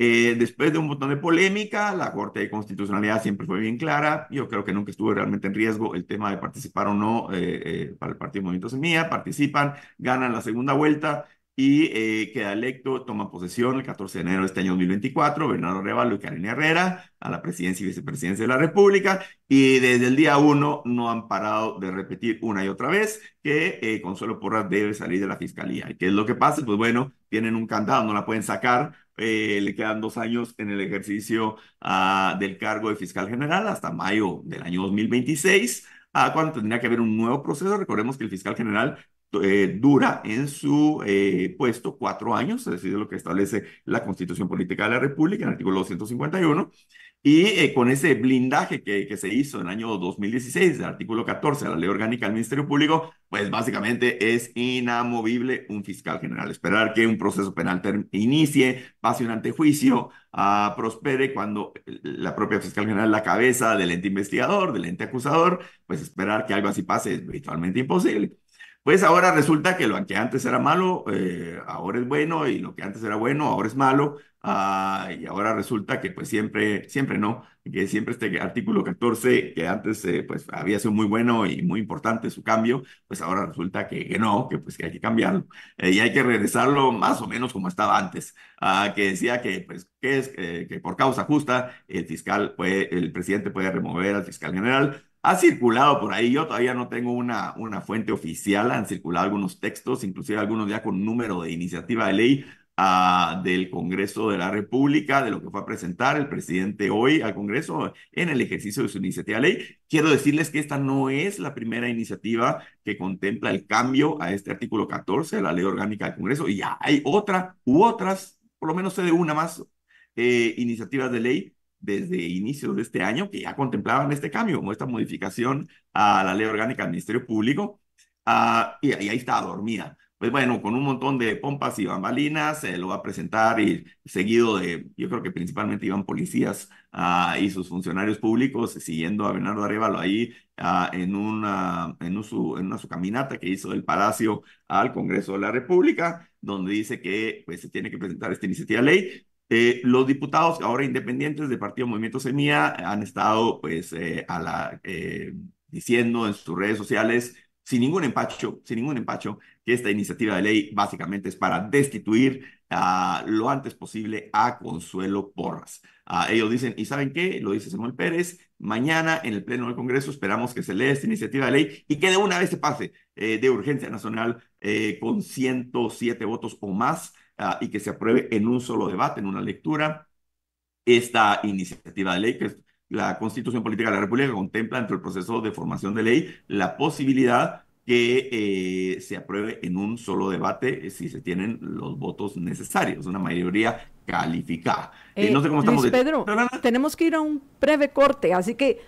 eh, después de un montón de polémica, la Corte de Constitucionalidad siempre fue bien clara. Yo creo que nunca estuvo realmente en riesgo el tema de participar o no eh, eh, para el Partido Movimiento Semilla. Participan, ganan la segunda vuelta y queda electo, toma posesión el 14 de enero de este año 2024, Bernardo Revalo y Karen Herrera a la presidencia y vicepresidencia de la República. Y desde el día uno no han parado de repetir una y otra vez que Consuelo Porras debe salir de la fiscalía. ¿Y qué es lo que pasa? Pues bueno, tienen un candado, no la pueden sacar eh, le quedan dos años en el ejercicio ah, del cargo de fiscal general hasta mayo del año 2026, a ah, cuando tendría que haber un nuevo proceso. Recordemos que el fiscal general eh, dura en su eh, puesto cuatro años, es decir, lo que establece la Constitución Política de la República en el artículo 251, y eh, con ese blindaje que, se hizo en el año 2016, del artículo 14 de la Ley Orgánica del Ministerio Público, pues básicamente es inamovible un fiscal general. Esperar que un proceso penal inicie, pase un antejuicio, ah, prospere cuando la propia fiscal general, la cabeza del ente investigador, del ente acusador, pues esperar que algo así pase es virtualmente imposible pues ahora resulta que lo que antes era malo, eh, ahora es bueno, y lo que antes era bueno, ahora es malo, ah, y ahora resulta que pues siempre, siempre no, que siempre este artículo 14, que antes eh, pues había sido muy bueno y muy importante su cambio, pues ahora resulta que, no, que pues que hay que cambiarlo, eh, y hay que regresarlo más o menos como estaba antes, ah, que decía que pues que es que por causa justa el fiscal puede, el presidente puede remover al fiscal general, ha circulado por ahí, yo todavía no tengo una, una fuente oficial, han circulado algunos textos, inclusive algunos ya con número de iniciativa de ley ah, del Congreso de la República, de lo que fue a presentar el presidente hoy al Congreso en el ejercicio de su iniciativa de ley. Quiero decirles que esta no es la primera iniciativa que contempla el cambio a este artículo 14 de la Ley Orgánica del Congreso, y ya hay otra u otras, por lo menos sé de una más, eh, iniciativas de ley desde inicios de este año que ya contemplaban este cambio, como esta modificación a la ley orgánica del Ministerio Público, ah, y, ahí está dormida. Pues bueno, con un montón de pompas y bambalinas, se lo va a presentar y seguido de, yo creo que principalmente iban policías ah, y sus funcionarios públicos siguiendo a Bernardo Arévalo ahí ah, en, una, en, su, en una su caminata que hizo del Palacio al Congreso de la República, donde dice que pues, se tiene que presentar esta iniciativa de ley eh, los diputados ahora independientes del Partido Movimiento Semilla han estado pues eh, eh, diciendo en sus redes sociales sin ningún empacho, sin ningún empacho, que esta iniciativa de ley básicamente es para destituir lo antes posible a Consuelo Porras. Ah, ellos dicen, ¿y saben qué? Lo dice Samuel Pérez, mañana en el Pleno del Congreso esperamos que se lea esta iniciativa de ley y que de una vez se pase de urgencia nacional con 107 votos o más Ah, y que se apruebe en un solo debate, en una lectura, esta iniciativa de ley que es la Constitución Política de la República contempla entre el proceso de formación de ley la posibilidad que eh, se apruebe en un solo debate eh, si se tienen los votos necesarios, una mayoría calificada. Eh, no sé cómo estamos Pedro, tenemos que ir a un breve corte, así que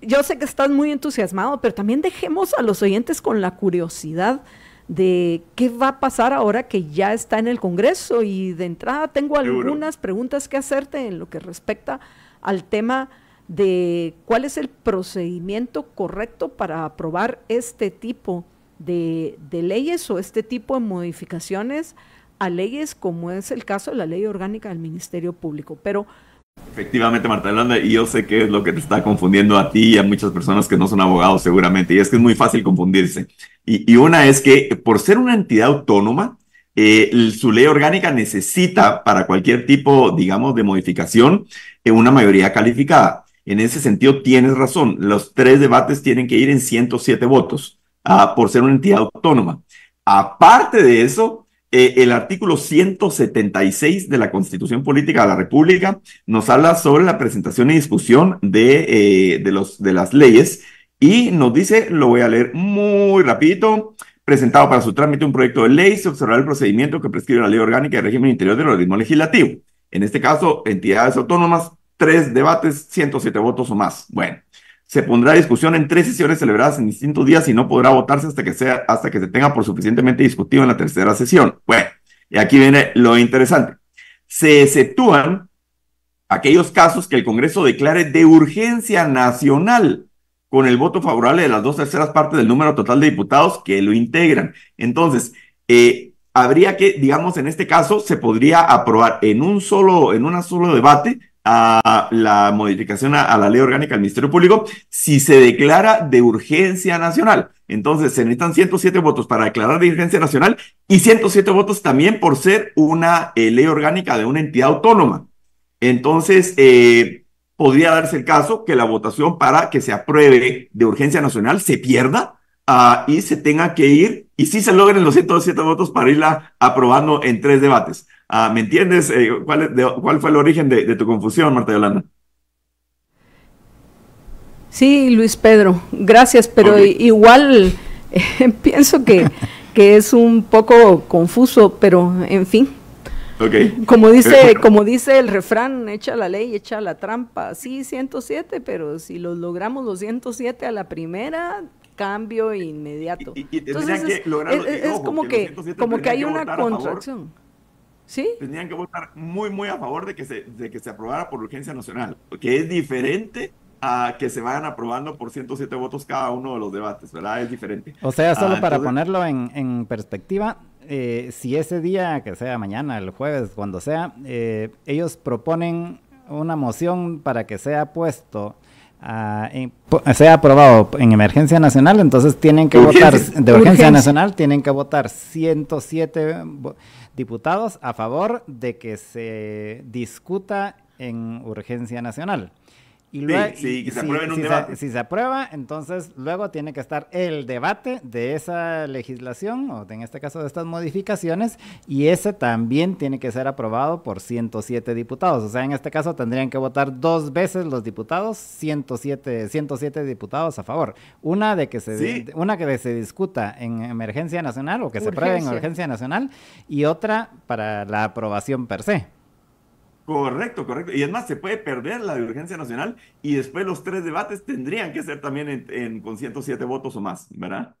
yo sé que estás muy entusiasmado, pero también dejemos a los oyentes con la curiosidad de qué va a pasar ahora que ya está en el Congreso. Y de entrada tengo algunas preguntas que hacerte en lo que respecta al tema de cuál es el procedimiento correcto para aprobar este tipo de, leyes o este tipo de modificaciones a leyes como es el caso de la ley orgánica del Ministerio Público. Pero Efectivamente, Marta Landa, y yo sé qué es lo que te está confundiendo a ti y a muchas personas que no son abogados seguramente, y es que es muy fácil confundirse. Y, una es que por ser una entidad autónoma, eh, su ley orgánica necesita para cualquier tipo, digamos, de modificación eh, una mayoría calificada. En ese sentido, tienes razón, los tres debates tienen que ir en 107 votos ah, por ser una entidad autónoma. Aparte de eso, eh, el artículo 176 de la Constitución Política de la República nos habla sobre la presentación y discusión de, eh, de las leyes y nos dice, lo voy a leer muy rapidito, presentado para su trámite un proyecto de ley, se observará el procedimiento que prescribe la ley orgánica y régimen interior del organismo legislativo. En este caso, entidades autónomas, tres debates, 107 votos o más. Bueno, se pondrá a discusión en tres sesiones celebradas en distintos días y no podrá votarse hasta que, sea, hasta que se tenga por suficientemente discutido en la tercera sesión. Bueno, y aquí viene lo interesante. Se exceptúan aquellos casos que el Congreso declare de urgencia nacional con el voto favorable de las dos terceras partes del número total de diputados que lo integran. Entonces, eh, habría que, digamos, en este caso, se podría aprobar en un solo, en un solo debate a la modificación a, la ley orgánica del Ministerio Público si se declara de urgencia nacional. Entonces se necesitan 107 votos para declarar de urgencia nacional y 107 votos también por ser una eh, ley orgánica de una entidad autónoma. Entonces eh, podría darse el caso que la votación para que se apruebe de urgencia nacional se pierda ah, y se tenga que ir, y si se logren los 107 votos para irla aprobando en tres debates. Ah, ¿Me entiendes? Eh, ¿cuál, fue el origen de, tu confusión, Marta Yolanda? Sí, Luis Pedro, gracias, pero igual [laughs] eh, pienso que, es un poco confuso, pero en fin. Como eh, dice, como dice el refrán, echa la ley, echa la trampa. Sí, 107, pero si lo logramos los 107 a la primera, cambio inmediato. es, como que, como que hay una contracción. ¿Sí? Tenían que votar muy, muy a favor de que se, de que se aprobara por urgencia nacional, que es diferente a que se vayan aprobando por 107 votos cada uno de los debates, ¿verdad? Es diferente. O sea, solo ah, para ponerlo en, en perspectiva, eh, si ese día, que sea mañana, el jueves, cuando sea, eh, ellos proponen una moción para que sea puesto ah, sea aprobado en emergencia nacional, entonces tienen que votar, de urgencia, nacional, tienen que votar 107 diputados a favor de que se discuta en urgencia nacional. Y luego, si, Se, aprueba, entonces luego tiene que estar el debate de esa legislación, o en este caso de estas modificaciones, y ese también tiene que ser aprobado por 107 diputados. O sea, en este caso tendrían que votar dos veces los diputados, 107, 107 diputados a favor. Una de que se, una que se discuta en emergencia nacional o que se apruebe en emergencia nacional, y otra para la aprobación per se. Correcto, correcto. Y es más, se puede perder la divergencia nacional y después los tres debates tendrían que ser también en, con 107 votos o más, ¿verdad?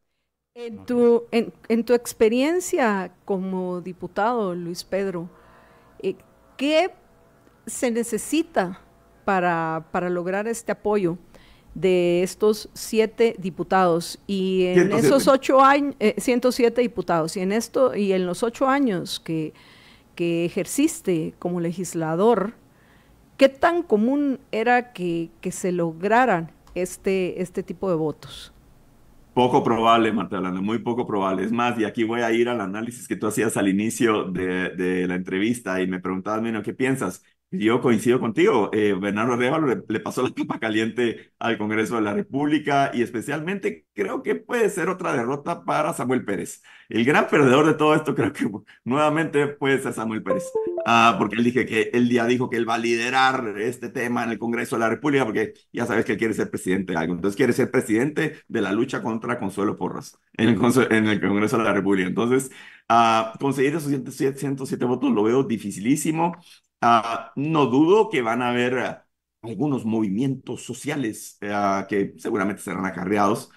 En tu, en, tu experiencia como diputado, Luis Pedro, eh, ¿qué se necesita para, para lograr este apoyo? de estos siete diputados y en esos ocho años, 107 eh, diputados, y en esto, y en los ocho años que que ejerciste como legislador, ¿qué tan común era que, se lograran este, este tipo de votos? Poco probable, Marta muy poco probable. Es más, y aquí voy a ir al análisis que tú hacías al inicio de, de la entrevista y me preguntabas, bueno, ¿qué piensas? Yo coincido contigo, eh, Bernardo le, pasó la capa caliente al Congreso de la República y especialmente creo que puede ser otra derrota para Samuel Pérez. El gran perdedor de todo esto creo que [laughs] nuevamente puede ser Samuel Pérez, ah, porque él, dije que, él día dijo que él va a liderar este tema en el Congreso de la República porque ya sabes que él quiere ser presidente de algo, entonces quiere ser presidente de la lucha contra Consuelo Porras en el, Congreso de la República. Entonces, ah, conseguir esos 107 votos lo veo dificilísimo Ah, no dudo que van a haber ah, algunos movimientos sociales ah, que seguramente serán acarreados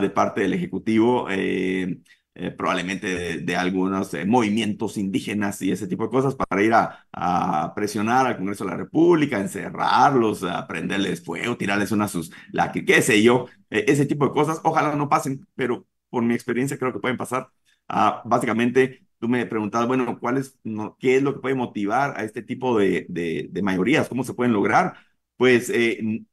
de parte del Ejecutivo, eh, eh, probablemente de, algunos eh, movimientos indígenas y ese tipo de cosas para ir a, presionar al Congreso de la República, encerrarlos, aprenderles prenderles fuego, tirarles una sus, la que qué sé yo, ese tipo de cosas. Ojalá no pasen, pero por mi experiencia creo que pueden pasar. básicamente Tú me preguntabas, bueno, ¿cuál es, ¿qué es lo que puede motivar a este tipo de, de, mayorías? ¿Cómo se pueden lograr? Pues eh,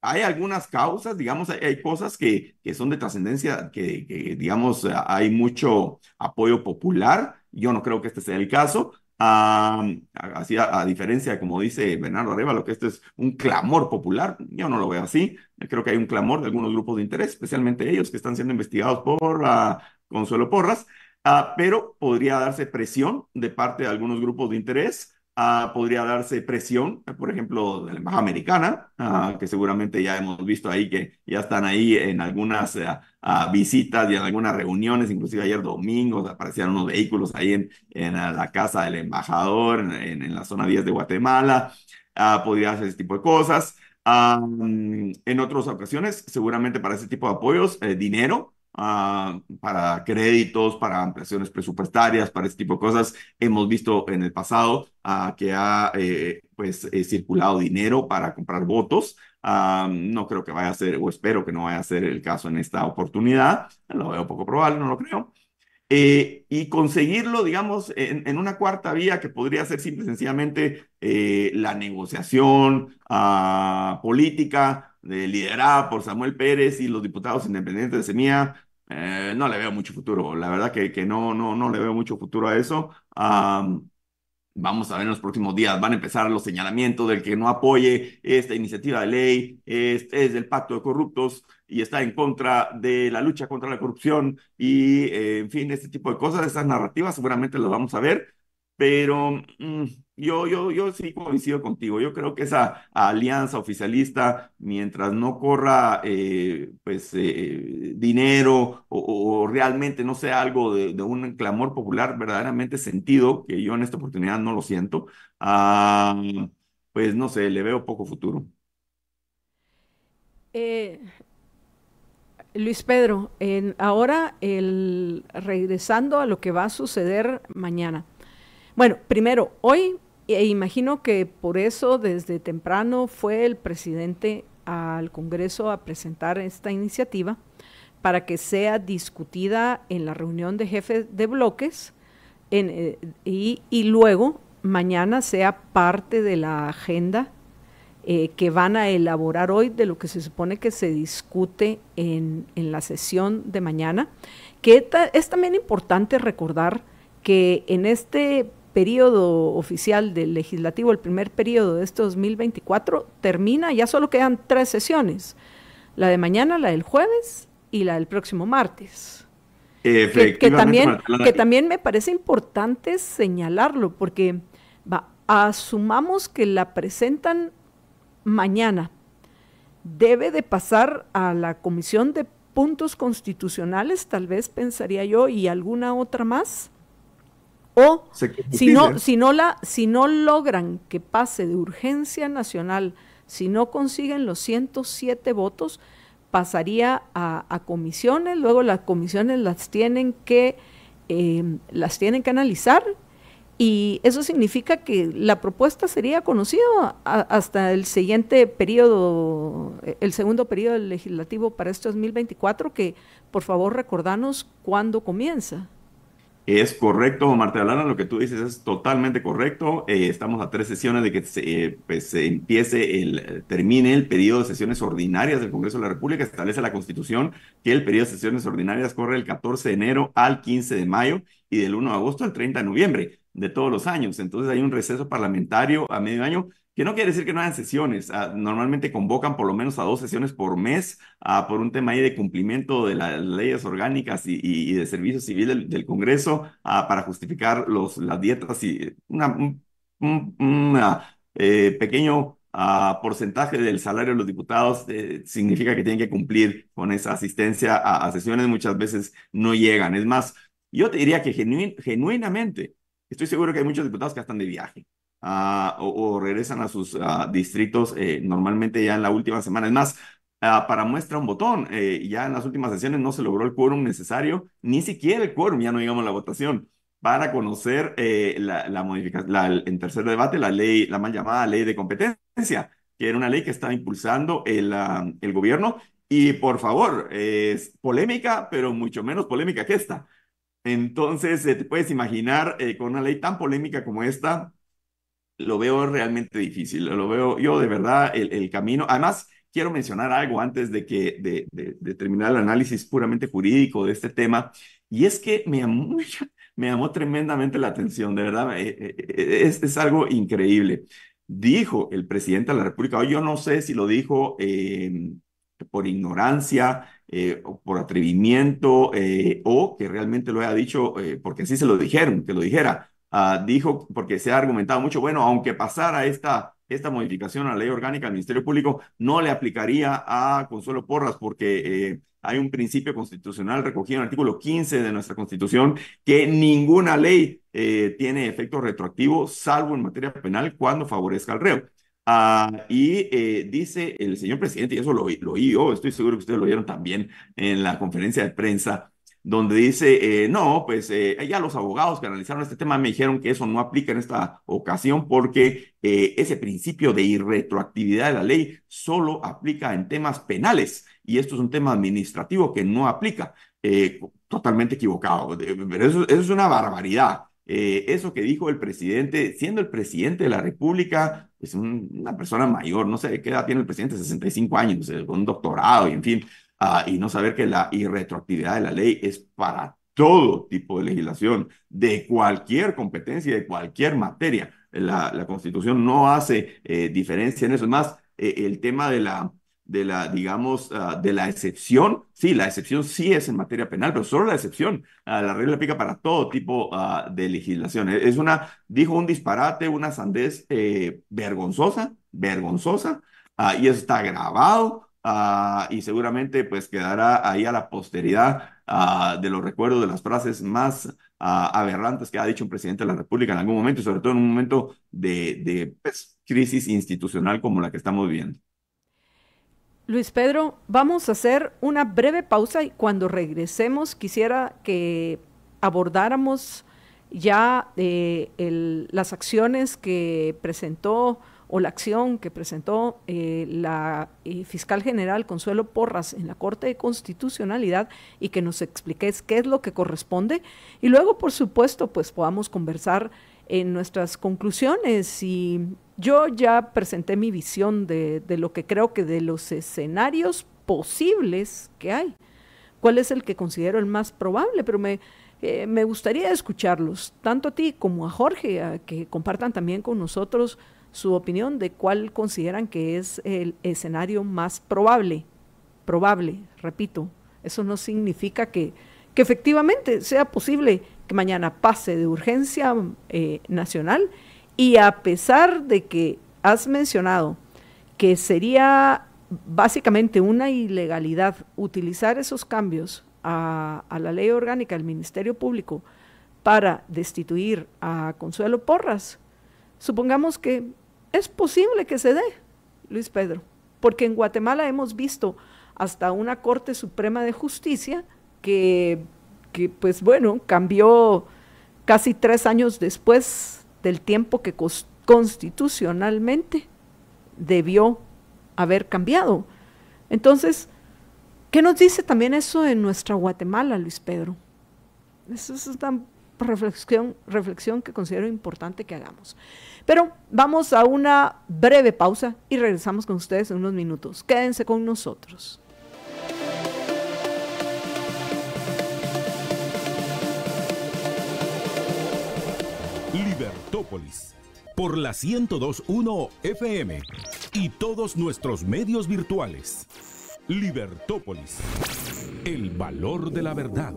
hay algunas causas, digamos, hay, cosas que, que, son de trascendencia, que, digamos, hay mucho apoyo popular. Yo no creo que este sea el caso. así, a, diferencia, como dice Bernardo lo que esto es un clamor popular, yo no lo veo así. creo que hay un clamor de algunos grupos de interés, especialmente ellos que están siendo investigados por ah, Consuelo Porras. Ah, pero podría darse presión de parte de algunos grupos de interés, ah, podría darse presión, por ejemplo, de la Embajada Americana, ah, que seguramente ya hemos visto ahí que ya están ahí en algunas visitas y en algunas reuniones, inclusive ayer domingo aparecieron unos vehículos ahí en, en la casa del embajador, en, la zona 10 de Guatemala, podría hacer ese tipo de cosas. Mm, en otras ocasiones, seguramente para ese tipo de apoyos, eh, dinero, Ah, para créditos, para ampliaciones presupuestarias, para este tipo de cosas. Hemos visto en el pasado ah, que ha eh, pues, eh, circulado dinero para comprar votos. Ah, no creo que vaya a ser, o espero que no vaya a ser el caso en esta oportunidad. Lo veo poco probable, no lo creo. Eh, y conseguirlo, digamos, en, una cuarta vía que podría ser simple sencillamente la negociación política de, liderada por Samuel Pérez y los diputados independientes de Semilla eh, no le veo mucho futuro. La verdad que, que no, no, no le veo mucho futuro a eso. vamos a ver en los próximos días, van a empezar los señalamientos del que no apoye esta iniciativa de ley, es, es del pacto de corruptos y está en contra de la lucha contra la corrupción y, eh, en fin, este tipo de cosas, estas narrativas seguramente las vamos a ver, pero... Mm, yo, yo, sí coincido contigo. Yo creo que esa alianza oficialista, mientras no corra eh, pues, eh, dinero o, realmente no sea algo de, un clamor popular verdaderamente sentido, que yo en esta oportunidad no lo siento, ah, pues no sé, le veo poco futuro. Eh, Luis Pedro, ahora el, regresando a lo que va a suceder mañana. Bueno, primero, hoy e imagino que por eso desde temprano fue el presidente al Congreso a presentar esta iniciativa para que sea discutida en la reunión de jefes de bloques eh, y, luego mañana sea parte de la agenda eh, que van a elaborar hoy de lo que se supone que se discute en, la sesión de mañana, que es también importante recordar que en este periodo oficial del legislativo, el primer periodo de este 2024, termina, ya solo quedan tres sesiones, la de mañana, la del jueves y la del próximo martes. Que, que, también, que también me parece importante señalarlo, porque asumamos que la presentan mañana. Debe de pasar a la Comisión de Puntos Constitucionales, tal vez pensaría yo, y alguna otra más, o si no, si, no la, si no logran que pase de urgencia nacional, si no consiguen los 107 votos, pasaría a, comisiones, luego las comisiones las tienen que, em, las tienen que analizar y eso significa que la propuesta sería conocida hasta el siguiente periodo, el segundo periodo legislativo para este 2024, que por favor recordanos cuándo comienza. Es correcto, Marta Alana, lo que tú dices es totalmente correcto. Eh, estamos a tres sesiones de que se, eh, pues, empiece el, eh, termine el periodo de sesiones ordinarias del Congreso de la República. Establece la Constitución que el periodo de sesiones ordinarias corre del 14 de enero al 15 de mayo y del 1 de agosto al 30 de noviembre de todos los años. Entonces hay un receso parlamentario a medio año que no quiere decir que no hayan sesiones. Ah, normalmente convocan por lo menos a dos sesiones por mes ah, por un tema ahí de cumplimiento de las leyes orgánicas y, de servicio civil del, Congreso ah, para justificar los, las dietas y un, eh, pequeño porcentaje del salario de los diputados eh, significa que tienen que cumplir con esa asistencia a, sesiones. Muchas veces no llegan. Es más, yo te diría que genuinamente, estoy seguro que hay muchos diputados que están de viaje Ah, o, regresan a sus ah, distritos eh, normalmente ya en la última semana. Es más, ah, para muestra un botón. Eh, ya en las últimas sesiones no se logró el quórum necesario, ni siquiera el quórum, ya no digamos la votación, para conocer eh, la, la modificación, en tercer debate, la ley, la mal llamada ley de competencia, que era una ley que estaba impulsando el, el gobierno. Y por favor, es polémica, pero mucho menos polémica que esta. Entonces, te puedes imaginar con una ley tan polémica como esta, lo veo realmente difícil, lo veo yo de verdad el, el camino. Además, quiero mencionar algo antes de, que, de, de, terminar el análisis puramente jurídico de este tema, y es que me llamó, me llamó tremendamente la atención, de verdad, eh, eh, eh, es, es algo increíble. Dijo el presidente de la República, yo no sé si lo dijo por ignorancia, o por atrevimiento, o que realmente lo haya dicho porque así se lo dijeron, que lo dijera. Ah, dijo, porque se ha argumentado mucho, bueno, aunque pasara esta, esta modificación a la ley orgánica del Ministerio Público, no le aplicaría a Consuelo Porras porque... Eh, hay un principio constitucional recogido en el artículo 15 de nuestra Constitución que ninguna ley eh, tiene efecto retroactivo, salvo en materia penal, cuando favorezca al reo. Ah, y eh, dice el señor presidente, y eso lo, lo oí yo, estoy seguro que ustedes lo oyeron también en la conferencia de prensa donde dice, eh, no, pues eh, ya los abogados que analizaron este tema me dijeron que eso no aplica en esta ocasión porque eh, ese principio de irretroactividad de la ley solo aplica en temas penales y esto es un tema administrativo que no aplica. totalmente equivocado, pero eso, es una barbaridad. eso que dijo el presidente, siendo el presidente de la República, pues una persona mayor, no sé qué edad tiene el presidente, 65 años, con un doctorado y en fin, Ah, y no saber que la irretroactividad de la ley es para todo tipo de legislación, de cualquier competencia, de cualquier materia. La, Constitución no hace eh, diferencia en eso. Es más, eh, el tema de la, de la, digamos, ah, de la excepción. Sí, la excepción sí es en materia penal, pero solo la excepción. Ah, la regla aplica para todo tipo de legislación. E, es una, dijo un disparate, una sandez eh, vergonzosa, vergonzosa, y eso está grabado. Ah, y seguramente pues quedará ahí a la posteridad ah, de los recuerdos de las frases más ah, aberrantes que ha dicho un presidente de la República en algún momento y sobre todo en un momento de, pues, crisis institucional como la que estamos viviendo. Luis Pedro, vamos a hacer una breve pausa y cuando regresemos quisiera que abordáramos ya eh, las acciones que presentó o la acción que presentó eh, la eh, fiscal general Consuelo Porras en la Corte de Constitucionalidad y que nos expliques qué es lo que corresponde. Y luego, por supuesto, pues podamos conversar en nuestras conclusiones y yo ya presenté mi visión de, lo que creo que de los escenarios posibles que hay. ¿Cuál es el que considero el más probable? Pero me, eh, me gustaría escucharlos, tanto a ti como a Jorge, a que compartan también con nosotros su opinión de cuál consideran que es el escenario más probable. Probable, repito, eso no significa que, que efectivamente sea posible que mañana pase de urgencia eh, nacional y a pesar de que has mencionado que sería básicamente una ilegalidad utilizar esos cambios a, a, la ley orgánica del Ministerio Público para destituir a Consuelo Porras, supongamos que es posible que se dé, Luis Pedro, porque en Guatemala hemos visto hasta una Corte Suprema de Justicia que, pues bueno, cambió casi tres años después del tiempo que constitucionalmente debió haber cambiado. Entonces, ¿qué nos dice también eso en nuestra Guatemala, Luis Pedro? Eso es tan reflexión, reflexión que considero importante que hagamos. Pero vamos a una breve pausa y regresamos con ustedes en unos minutos. Quédense con nosotros. Libertópolis por la 1021 FM y todos nuestros medios virtuales. Libertópolis, el valor de la verdad.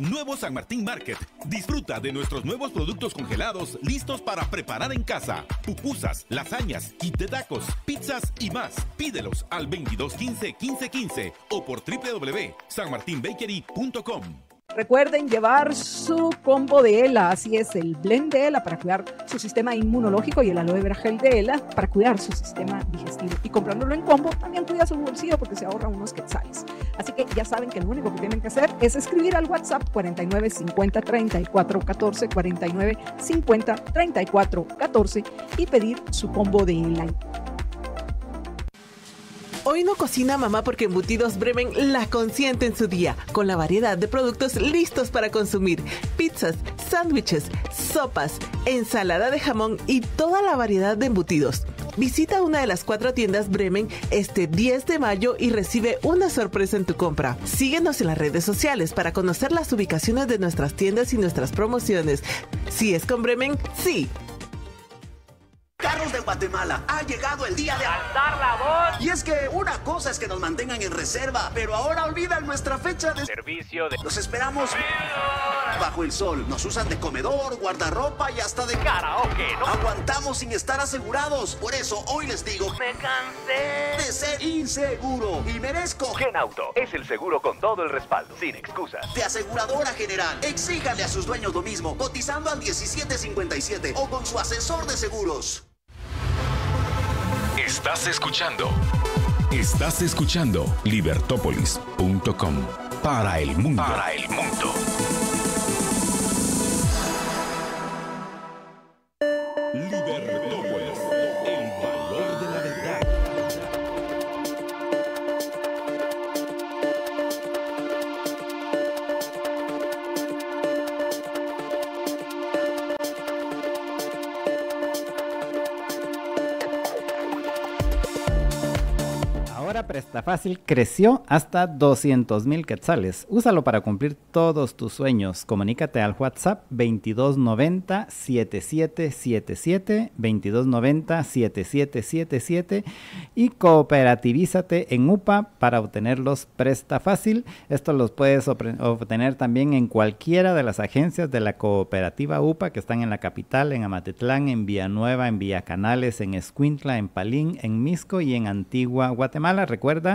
Nuevo San Martín Market. Disfruta de nuestros nuevos productos congelados listos para preparar en casa. Pupusas, lasañas, kit de tacos, pizzas y más. Pídelos al 2215-1515 o por www.sanmartinbakery.com. Recuerden llevar su combo de ELA, así es, el blend de ELA para cuidar su sistema inmunológico y el aloe vera gel de ELA para cuidar su sistema digestivo. Y comprándolo en combo también cuida su bolsillo porque se ahorra unos quetzales. Así que ya saben que lo único que tienen que hacer es escribir al WhatsApp 49 50 34 14 49 34 14 y pedir su combo de ELA Hoy no cocina mamá porque Embutidos Bremen la consiente en su día, con la variedad de productos listos para consumir. Pizzas, sándwiches, sopas, ensalada de jamón y toda la variedad de embutidos. Visita una de las cuatro tiendas Bremen este 10 de mayo y recibe una sorpresa en tu compra. Síguenos en las redes sociales para conocer las ubicaciones de nuestras tiendas y nuestras promociones. Si es con Bremen, sí, de Guatemala. Ha llegado el día de alzar la voz. Y es que una cosa es que nos mantengan en reserva, pero ahora olvidan nuestra fecha de servicio. De... Los esperamos bajo el sol. Nos usan de comedor, guardarropa y hasta de karaoke. ¿no? Aguantamos sin estar asegurados. Por eso hoy les digo, me cansé de ser inseguro y merezco. Gen Auto es el seguro con todo el respaldo, sin excusas. De aseguradora general, Exíganle a sus dueños lo mismo, cotizando al 1757 o con su asesor de seguros. Estás escuchando. Estás escuchando Libertopolis.com para el mundo. Para el mundo. fácil, creció hasta 200 mil quetzales. Úsalo para cumplir todos tus sueños. Comunícate al WhatsApp 2290 7777 2290 7777 y cooperativízate en UPA para obtener los presta fácil. Esto los puedes obtener también en cualquiera de las agencias de la cooperativa UPA que están en la capital, en Amatitlán, en Villanueva, en Canales, en Escuintla, en Palín, en Misco y en Antigua Guatemala. Recuerda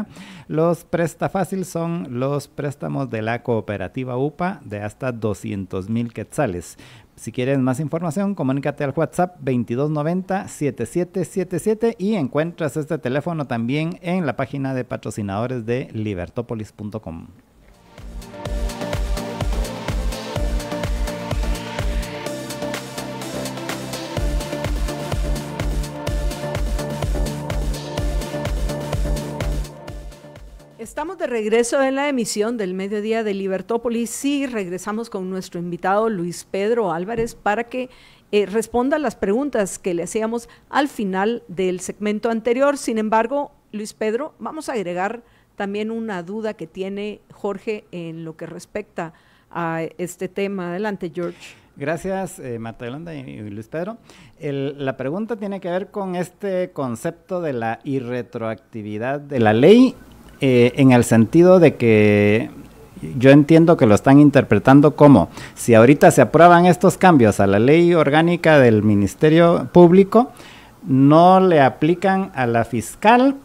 los Presta Fácil son los préstamos de la cooperativa UPA de hasta 200 mil quetzales. Si quieres más información, comunícate al WhatsApp 2290-7777 y encuentras este teléfono también en la página de patrocinadores de libertopolis.com. Estamos de regreso en la emisión del mediodía de Libertópolis. Sí, regresamos con nuestro invitado Luis Pedro Álvarez para que eh, responda las preguntas que le hacíamos al final del segmento anterior. Sin embargo, Luis Pedro, vamos a agregar también una duda que tiene Jorge en lo que respecta a este tema. Adelante, George. Gracias, eh, y, Luis Pedro. la pregunta tiene que ver con este concepto de la irretroactividad de la ley eh, en el sentido de que yo entiendo que lo están interpretando como si ahorita se aprueban estos cambios a la ley orgánica del Ministerio Público, no le aplican a la fiscal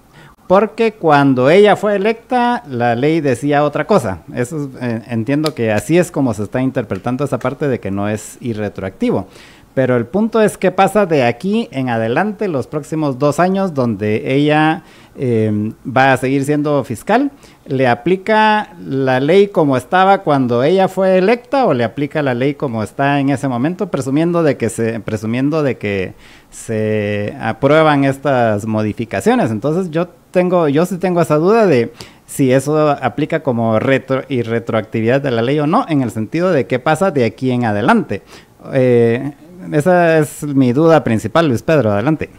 porque cuando ella fue electa la ley decía otra cosa. Eso eh, entiendo que así es como se está interpretando esa parte de que no es irretroactivo. Pero el punto es qué pasa de aquí en adelante los próximos dos años donde ella Em, va a seguir siendo fiscal. ¿Le aplica la ley como estaba cuando ella fue electa o le aplica la ley como está en ese momento, presumiendo de que se, presumiendo de que se aprueban estas modificaciones? Entonces yo tengo, yo sí tengo esa duda de si eso aplica como retro y retroactividad de la ley o no, en el sentido de qué pasa de aquí en adelante. Eh, esa es mi duda principal, Luis Pedro, adelante.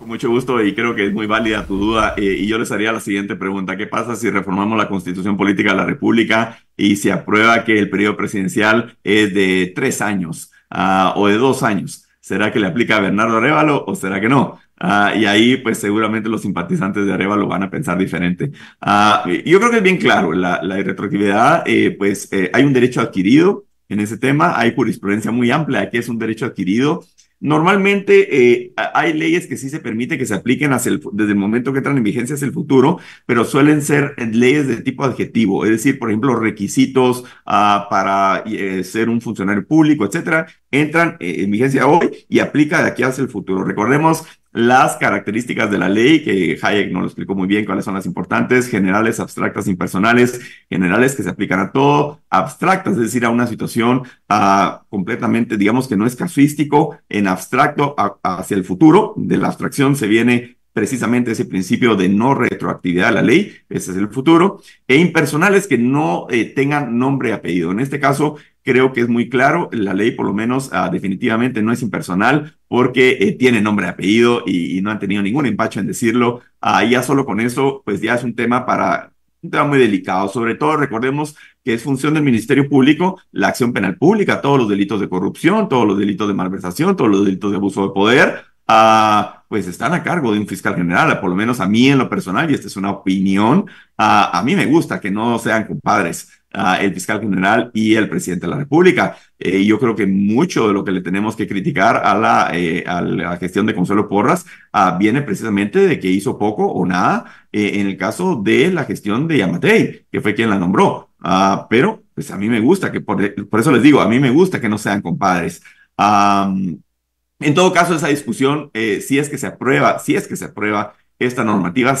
Con mucho gusto y creo que es muy válida tu duda. Eh, y yo les haría la siguiente pregunta. ¿Qué pasa si reformamos la constitución política de la República y se aprueba que el periodo presidencial es de tres años ah, o de dos años? ¿Será que le aplica a Bernardo Arévalo o será que no? Ah, y ahí, pues seguramente los simpatizantes de Arévalo van a pensar diferente. Ah, yo creo que es bien claro, la, retroactividad, eh, pues eh, hay un derecho adquirido en ese tema, hay jurisprudencia muy amplia, que es un derecho adquirido Normalmente eh, hay leyes que sí se permite que se apliquen desde el momento que entran en vigencia hacia el futuro, pero suelen ser eh, leyes de tipo adjetivo, es decir, por ejemplo, requisitos ah, para eh, ser un funcionario público, etcétera, entran en vigencia hoy y aplica de aquí hacia el futuro. Recordemos las características de la ley, que Hayek nos lo explicó muy bien cuáles son las importantes, generales, abstractas, impersonales, generales que se aplican a todo, abstractas, es decir, a una situación completamente, digamos que no es casuístico, en abstracto hacia el futuro, de la abstracción se viene precisamente ese principio de no retroactividad a la ley, ese es el futuro, e impersonales que no eh, tengan nombre y apellido. En este caso, creo que es muy claro, la ley por lo menos ah, definitivamente no es impersonal porque eh, tiene nombre y apellido y, no han tenido ningún empacho en decirlo. Ah, ya solo con eso, pues ya es un tema para un tema muy delicado. Sobre todo, recordemos que es función del Ministerio Público la acción penal pública, todos los delitos de corrupción, todos los delitos de malversación, todos los delitos de abuso de poder. Ah, pues están a cargo de un fiscal general, por lo menos a mí en lo personal, y esta es una opinión, a mí me gusta que no sean compadres el fiscal general y el presidente de la República. Eh, yo creo que mucho de lo que le tenemos que criticar a la, eh, la gestión de Consuelo Porras ah, viene precisamente de que hizo poco o nada eh, en el caso de la gestión de Yamatei, que fue quien la nombró. Ah, pero pues a mí me gusta que, por, eso les digo, a mí me gusta que no sean compadres. En todo caso, esa discusión, eh, si es que se aprueba, si es que se aprueba esta normativa,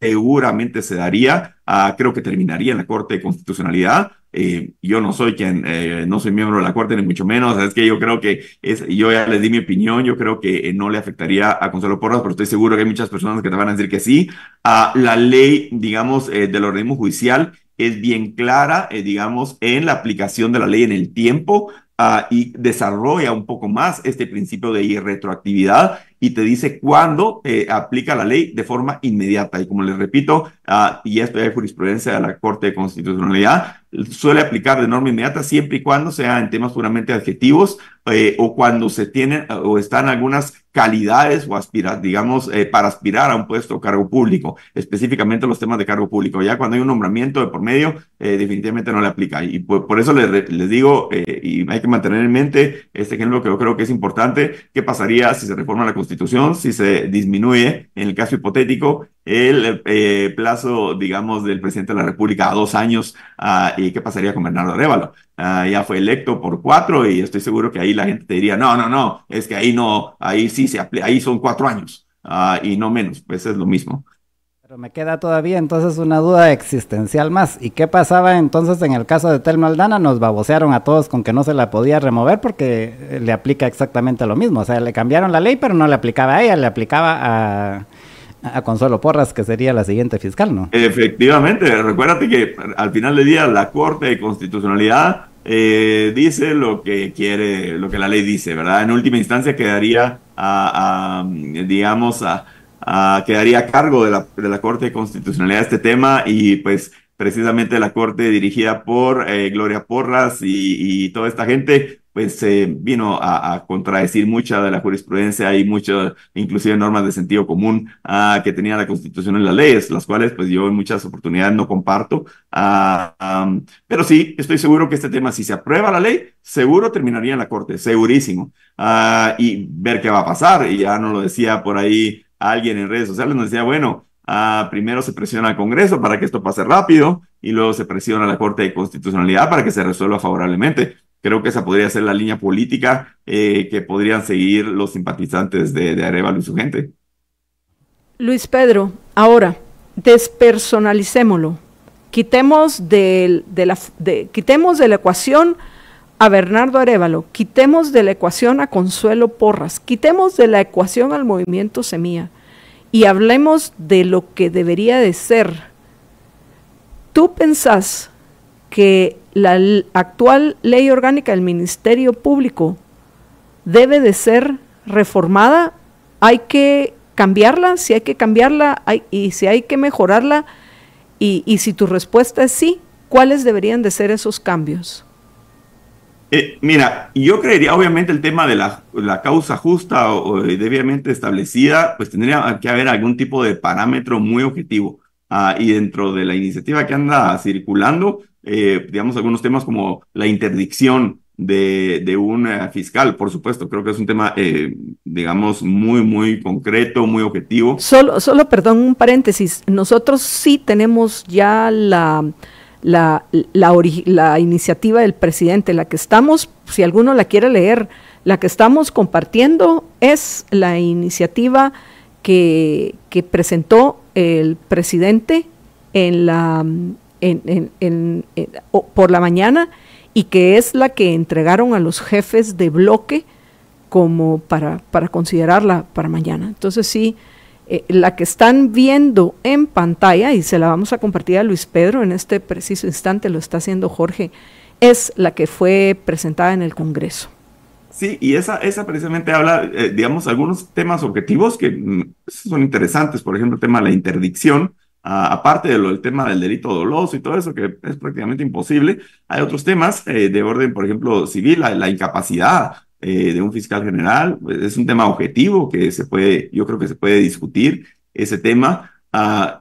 seguramente se daría, ah, creo que terminaría en la Corte de Constitucionalidad. Eh, yo no soy quien, eh, no soy miembro de la Corte, ni mucho menos, es que yo creo que, es, yo ya les di mi opinión, yo creo que no le afectaría a Gonzalo Porras, pero estoy seguro que hay muchas personas que te van a decir que sí. Ah, la ley, digamos, del organismo judicial es bien clara, digamos, en la aplicación de la ley en el tiempo. Ah, y desarrolla un poco más este principio de irretroactividad y te dice cuándo eh, aplica la ley de forma inmediata. Y como les repito, ah, y esto es jurisprudencia de la Corte de Constitucionalidad, suele aplicar de norma inmediata siempre y cuando sea en temas puramente adjetivos eh, o cuando se tienen eh, o están algunas calidades o aspirar, digamos, eh, para aspirar a un puesto o cargo público, específicamente los temas de cargo público. Ya cuando hay un nombramiento de por medio, definitivamente no le aplica. Y por, eso les, les digo, y hay que mantener en mente este ejemplo que yo creo que es importante, qué pasaría si se reforma la Constitución, si se disminuye, en el caso hipotético, el plazo, digamos, del presidente de la República a dos años a ¿y qué pasaría con Bernardo Révalo? Ah, ya fue electo por cuatro y estoy seguro que ahí la gente te diría, no, no, no, es que ahí no, ahí sí se aplica, ahí son cuatro años ah, y no menos, pues es lo mismo. Pero me queda todavía entonces una duda existencial más. ¿Y qué pasaba entonces en el caso de Telma Aldana? Nos babosearon a todos con que no se la podía remover porque eh, le aplica exactamente lo mismo. O sea, le cambiaron la ley, pero no le aplicaba a ella, le aplicaba a a Consuelo Porras, que sería la siguiente fiscal, ¿no? Efectivamente, recuérdate que al final del día la Corte de Constitucionalidad eh, dice lo que quiere, lo que la ley dice, ¿verdad? En última instancia quedaría, a, digamos, quedaría a cargo de la, de la Corte de Constitucionalidad este tema y pues precisamente la corte dirigida por eh, Gloria Porras y, y, toda esta gente, pues vino a, contradecir mucha de la jurisprudencia y muchas, inclusive normas de sentido común ah, que tenía la Constitución en las leyes, las cuales pues yo en muchas oportunidades no comparto. Ah, pero sí, estoy seguro que este tema, si se aprueba la ley, seguro terminaría en la Corte, segurísimo. Ah, y ver qué va a pasar. Y ya no lo decía por ahí alguien en redes sociales, nos decía, bueno, primero se presiona al Congreso para que esto pase rápido y luego se presiona a la Corte de Constitucionalidad para que se resuelva favorablemente. Creo que esa podría ser la línea política eh, que podrían seguir los simpatizantes de, Arevalo y su gente. Luis Pedro, ahora, despersonalicémoslo. Quitemos, de la, quitemos de la ecuación a Bernardo Arevalo, quitemos de la ecuación a Consuelo Porras, quitemos de la ecuación al movimiento Semilla y hablemos de lo que debería de ser. ¿Tú pensás que la actual ley orgánica del Ministerio Público debe de ser reformada, hay que cambiarla, si hay que cambiarla y si hay que mejorarla, y, si tu respuesta es sí, ¿cuáles deberían de ser esos cambios? Eh, mira, yo creería, obviamente, el tema de la, causa justa o, debidamente establecida, pues tendría que haber algún tipo de parámetro muy objetivo. Ah, y dentro de la iniciativa que anda circulando, eh, digamos, algunos temas como la interdicción de, de un eh, fiscal, por supuesto. Creo que es un tema, eh, digamos, muy, muy concreto, muy objetivo. Solo, solo, perdón, un paréntesis. Nosotros sí tenemos ya la... La, la, la iniciativa del presidente, la que estamos, si alguno la quiere leer, la que estamos compartiendo es la iniciativa que, que presentó el presidente en la en, eh, por la mañana y que es la que entregaron a los jefes de bloque como para, para considerarla para mañana. Entonces sí, eh, la que están viendo en pantalla, y se la vamos a compartir a Luis Pedro en este preciso instante, lo está haciendo Jorge, es la que fue presentada en el Congreso. Sí, y esa, esa precisamente habla, eh, digamos, algunos temas objetivos que mm, son interesantes, por ejemplo, el tema de la interdicción, aparte del tema del delito doloso y todo eso, que es prácticamente imposible, hay otros temas eh, de orden, por ejemplo, civil, la, incapacidad eh, de un fiscal general, es un tema objetivo que se puede, yo creo que se puede discutir ese tema.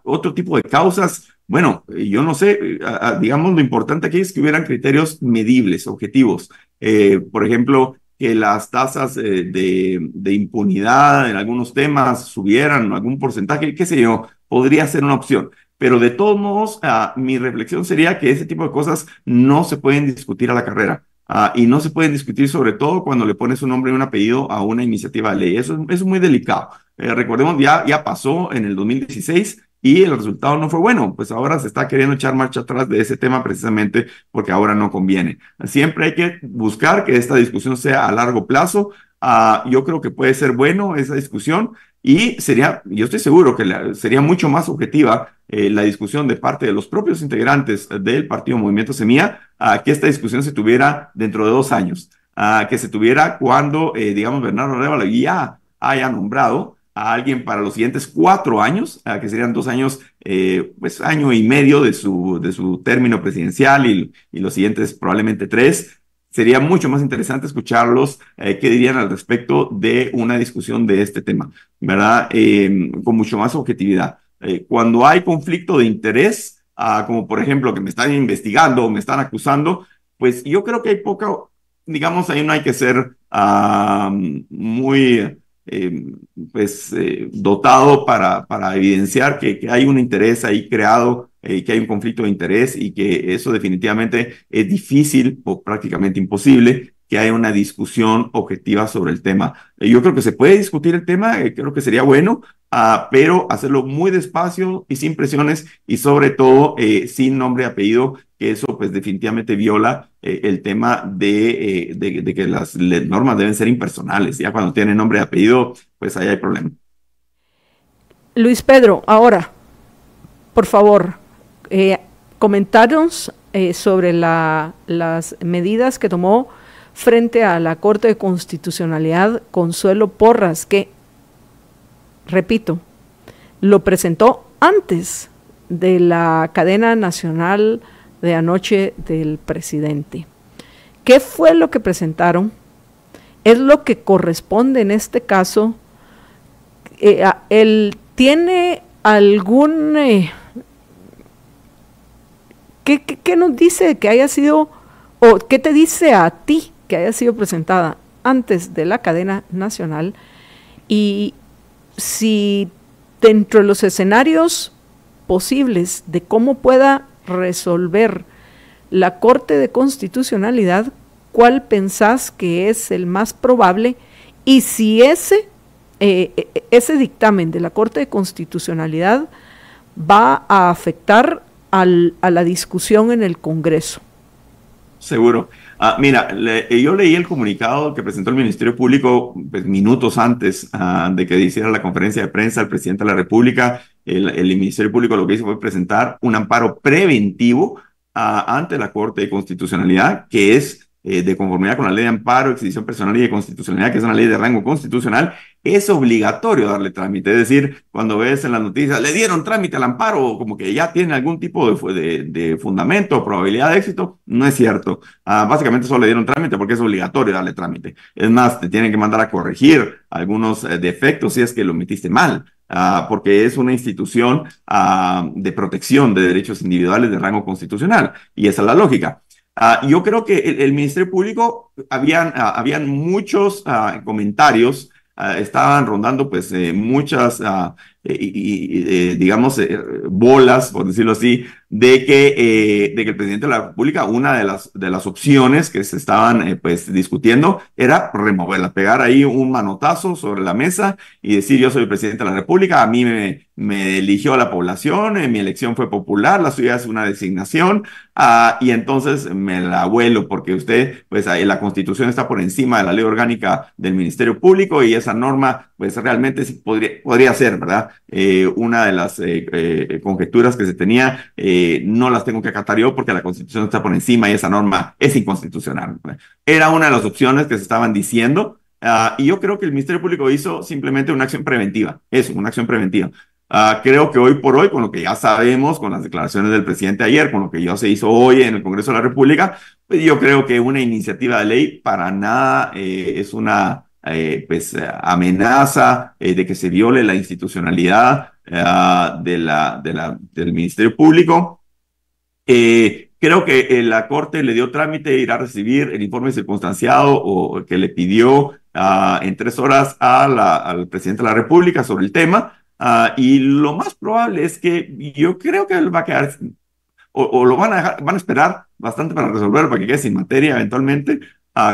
otro tipo de causas, bueno, yo no sé, digamos, lo importante aquí es que hubieran criterios medibles, objetivos. Eh, por ejemplo, que las tasas de, de impunidad en algunos temas subieran algún porcentaje, qué sé yo, podría ser una opción. Pero de todos modos, ah, mi reflexión sería que ese tipo de cosas no se pueden discutir a la carrera. Ah, y no se pueden discutir sobre todo cuando le pones un nombre y un apellido a una iniciativa de ley. Eso es, muy delicado. Eh, recordemos, ya, ya pasó en el 2016 y el resultado no fue bueno. Pues ahora se está queriendo echar marcha atrás de ese tema precisamente porque ahora no conviene. Siempre hay que buscar que esta discusión sea a largo plazo. Ah, yo creo que puede ser bueno esa discusión y sería, yo estoy seguro que sería mucho más objetiva eh, la discusión de parte de los propios integrantes del partido Movimiento Semilla que esta discusión se tuviera dentro de dos años, a que se tuviera cuando, eh, digamos, Bernardo Arevalo ya haya nombrado a alguien para los siguientes cuatro años, que serían dos años, eh, pues año y medio de su, de su término presidencial y, y los siguientes probablemente tres, sería mucho más interesante escucharlos eh, qué dirían al respecto de una discusión de este tema, ¿verdad? Em, con mucho más objetividad. Eh, cuando hay conflicto de interés, ah, como por ejemplo que me están investigando o me están acusando, pues yo creo que hay poca, digamos, ahí no hay que ser muy... Em, pues eh, dotado para, para evidenciar que, que, hay un interés ahí creado eh, que hay un conflicto de interés y que eso definitivamente es difícil o prácticamente imposible que haya una discusión objetiva sobre el tema. Eh, yo creo que se puede discutir el tema, eh, creo que sería bueno, ah, pero hacerlo muy despacio y sin presiones y sobre todo sin nombre y apellido, que eso pues definitivamente viola el tema de, de, de que las, las normas deben ser impersonales. Ya cuando tienen nombre y apellido, pues ahí hay problema. Luis Pedro, ahora, por favor, eh, comentaron eh, sobre las medidas que tomó frente a la Corte de Constitucionalidad Consuelo Porras, que, repito, lo presentó antes de la cadena nacional de anoche del presidente. ¿Qué fue lo que presentaron? Es lo que corresponde en este caso. Eh, él tiene algún... ¿Qué, nos dice que haya sido, o qué te dice a ti que haya sido presentada antes de la cadena nacional? Y si dentro de los escenarios posibles de cómo pueda resolver la Corte de Constitucionalidad, ¿cuál pensás que es el más probable? Y si ese, eh, eh, ese dictamen de la Corte de Constitucionalidad va a afectar a la discusión en el Congreso. Seguro. Ah, mira, eh, yo leí el comunicado que presentó el Ministerio Público pues, minutos antes ah, de que hiciera la conferencia de prensa el presidente de la República. El, Ministerio Público lo que hizo fue presentar un amparo preventivo ah, ante la Corte de Constitucionalidad, que es eh, de conformidad con la ley de amparo, exhibición personal y de constitucionalidad, que es una ley de rango constitucional, es obligatorio darle trámite. Es decir, cuando ves en las noticias, le dieron trámite al amparo, como que ya tiene algún tipo de, de, fundamento o probabilidad de éxito, no es cierto. Ah, básicamente solo le dieron trámite porque es obligatorio darle trámite. Es más, te tienen que mandar a corregir algunos eh, defectos si es que lo metiste mal. Ah, porque es una institución ah, de protección de derechos individuales de rango constitucional. Y esa es la lógica. yo creo que el, Ministerio Público habían, habían muchos comentarios Ah, estaban rondando pues eh, muchas, ah, eh, eh, digamos, bolas, por decirlo así, de que, eh, de que el presidente de la República, una de las, de las opciones que se estaban eh, pues, discutiendo era removerla, pegar ahí un manotazo sobre la mesa y decir yo soy el presidente de la República, a mí me, eligió la población, eh, mi elección fue popular, la ciudad es una designación ah, y entonces me la vuelo porque usted, pues ahí la constitución está por encima de la ley orgánica del Ministerio Público y esa norma pues realmente podría, podría ser, ¿verdad? una de las conjeturas que se tenía. Eh, no las tengo que acatar yo porque la constitución está por encima y esa norma es inconstitucional. Era una de las opciones que se estaban diciendo ah, y yo creo que el Ministerio Público hizo simplemente una acción preventiva, eso, una acción preventiva. Ah, creo que hoy por hoy, con lo que ya sabemos, con las declaraciones del presidente ayer, con lo que ya se hizo hoy en el Congreso de la República, pues yo creo que una iniciativa de ley para nada eh, es una eh, pues, amenaza de que se viole la institucionalidad Ah, de la, del Ministerio Público. Eh, creo que eh, la Corte le dio trámite, irá a recibir el informe circunstanciado o que le pidió ah, en tres horas a la, al presidente de la República sobre el tema. Ah, y lo más probable es que yo creo que él va a quedar o, lo van a, van a esperar bastante para resolver, para que quede sin materia eventualmente,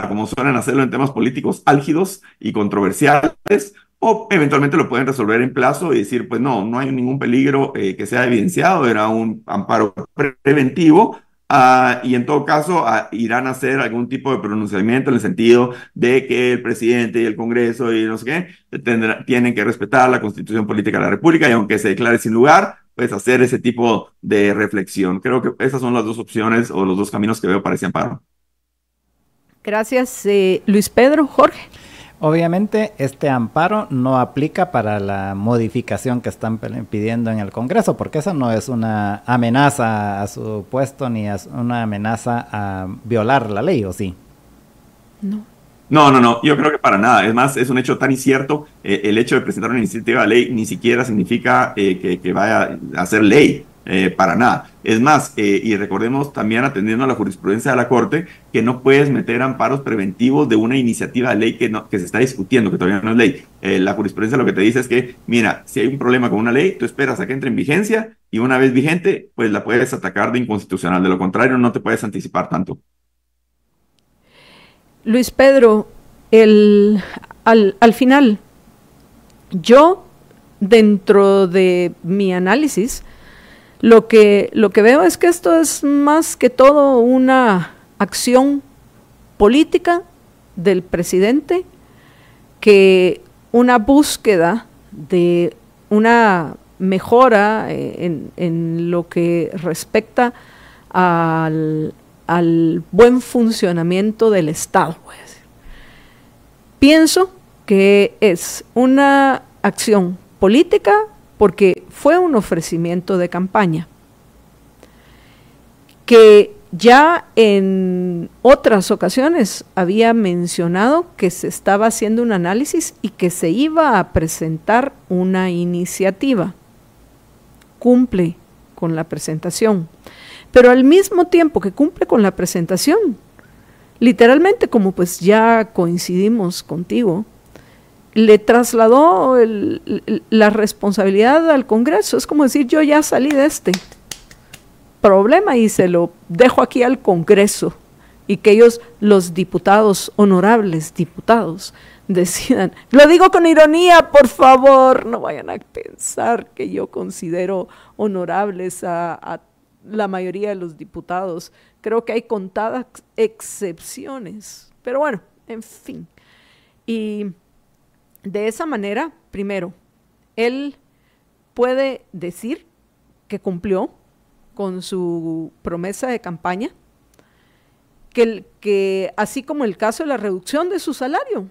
como suelen hacerlo en temas políticos álgidos y controversiales, o eventualmente lo pueden resolver en plazo y decir, pues no, no hay ningún peligro eh, que sea evidenciado, era un amparo preventivo. Ah, y en todo caso, ah, irán a hacer algún tipo de pronunciamiento en el sentido de que el presidente y el Congreso y no sé qué tienen que respetar la constitución política de la República y aunque se declare sin lugar, pues hacer ese tipo de reflexión. Creo que esas son las dos opciones o los dos caminos que veo para ese amparo. Gracias, eh, Luis Pedro. Jorge. Obviamente, este amparo no aplica para la modificación que están pidiendo en el Congreso, porque esa no es una amenaza a su puesto ni es una amenaza a violar la ley, ¿o sí? No. No, no, no, yo creo que para nada. Es más, es un hecho tan incierto. Eh, el hecho de presentar una iniciativa de ley ni siquiera significa eh, que, que, vaya a ser ley. Eh, para nada. Es más, eh, y recordemos también atendiendo a la jurisprudencia de la Corte, que no puedes meter amparos preventivos de una iniciativa de ley que, se está discutiendo, que todavía no es ley. Eh, la jurisprudencia lo que te dice es que, mira, si hay un problema con una ley, tú esperas a que entre en vigencia y una vez vigente, pues la puedes atacar de inconstitucional. De lo contrario, no te puedes anticipar tanto. Luis Pedro, el, al, al final, yo, dentro de mi análisis, lo que, veo es que esto es más que todo una acción política del presidente que una búsqueda de una mejora eh, en, lo que respecta al, buen funcionamiento del Estado. Pienso que es una acción política porque fue un ofrecimiento de campaña que ya en otras ocasiones había mencionado que se estaba haciendo un análisis y que se iba a presentar una iniciativa. Cumple con la presentación. Pero al mismo tiempo que cumple con la presentación, literalmente como pues ya coincidimos contigo, le trasladó la responsabilidad al Congreso. Es como decir, yo ya salí de este problema y se lo dejo aquí al Congreso y que ellos, los diputados, honorables diputados, decidan. Lo digo con ironía, por favor, no vayan a pensar que yo considero honorables a, a la mayoría de los diputados. Creo que hay contadas excepciones, pero bueno, en fin. Y de esa manera, primero, él puede decir que cumplió con su promesa de campaña, que, así como el caso de la reducción de su salario,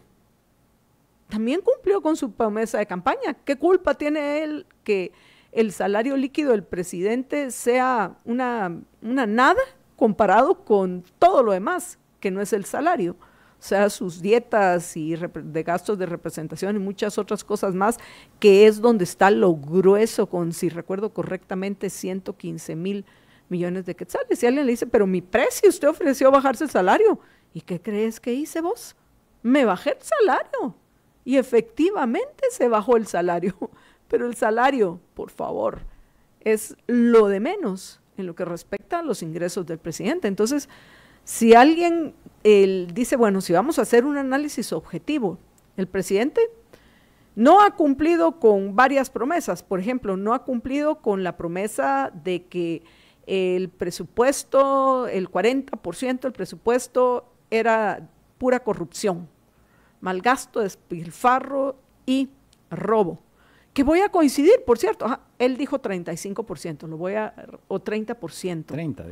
también cumplió con su promesa de campaña. ¿Qué culpa tiene él que el salario líquido del presidente sea una nada comparado con todo lo demás, que no es el salario? sea, sus dietas y de gastos de representación y muchas otras cosas más, que es donde está lo grueso, con, si recuerdo correctamente, 115 mil millones de quetzales. Y alguien le dice, pero mi precio, usted ofreció bajarse el salario. ¿Y qué crees que hice vos? Me bajé el salario. Y efectivamente se bajó el salario. [laughs] Pero el salario, por favor, es lo de menos en lo que respecta a los ingresos del presidente. Entonces, si alguien dice, bueno, si vamos a hacer un análisis objetivo, el presidente no ha cumplido con varias promesas. Por ejemplo, no ha cumplido con la promesa de que el presupuesto, el 40% del presupuesto era pura corrupción, malgasto, despilfarro y robo. Que voy a coincidir, por cierto. él dijo 35%, lo voy a. o 30%. 30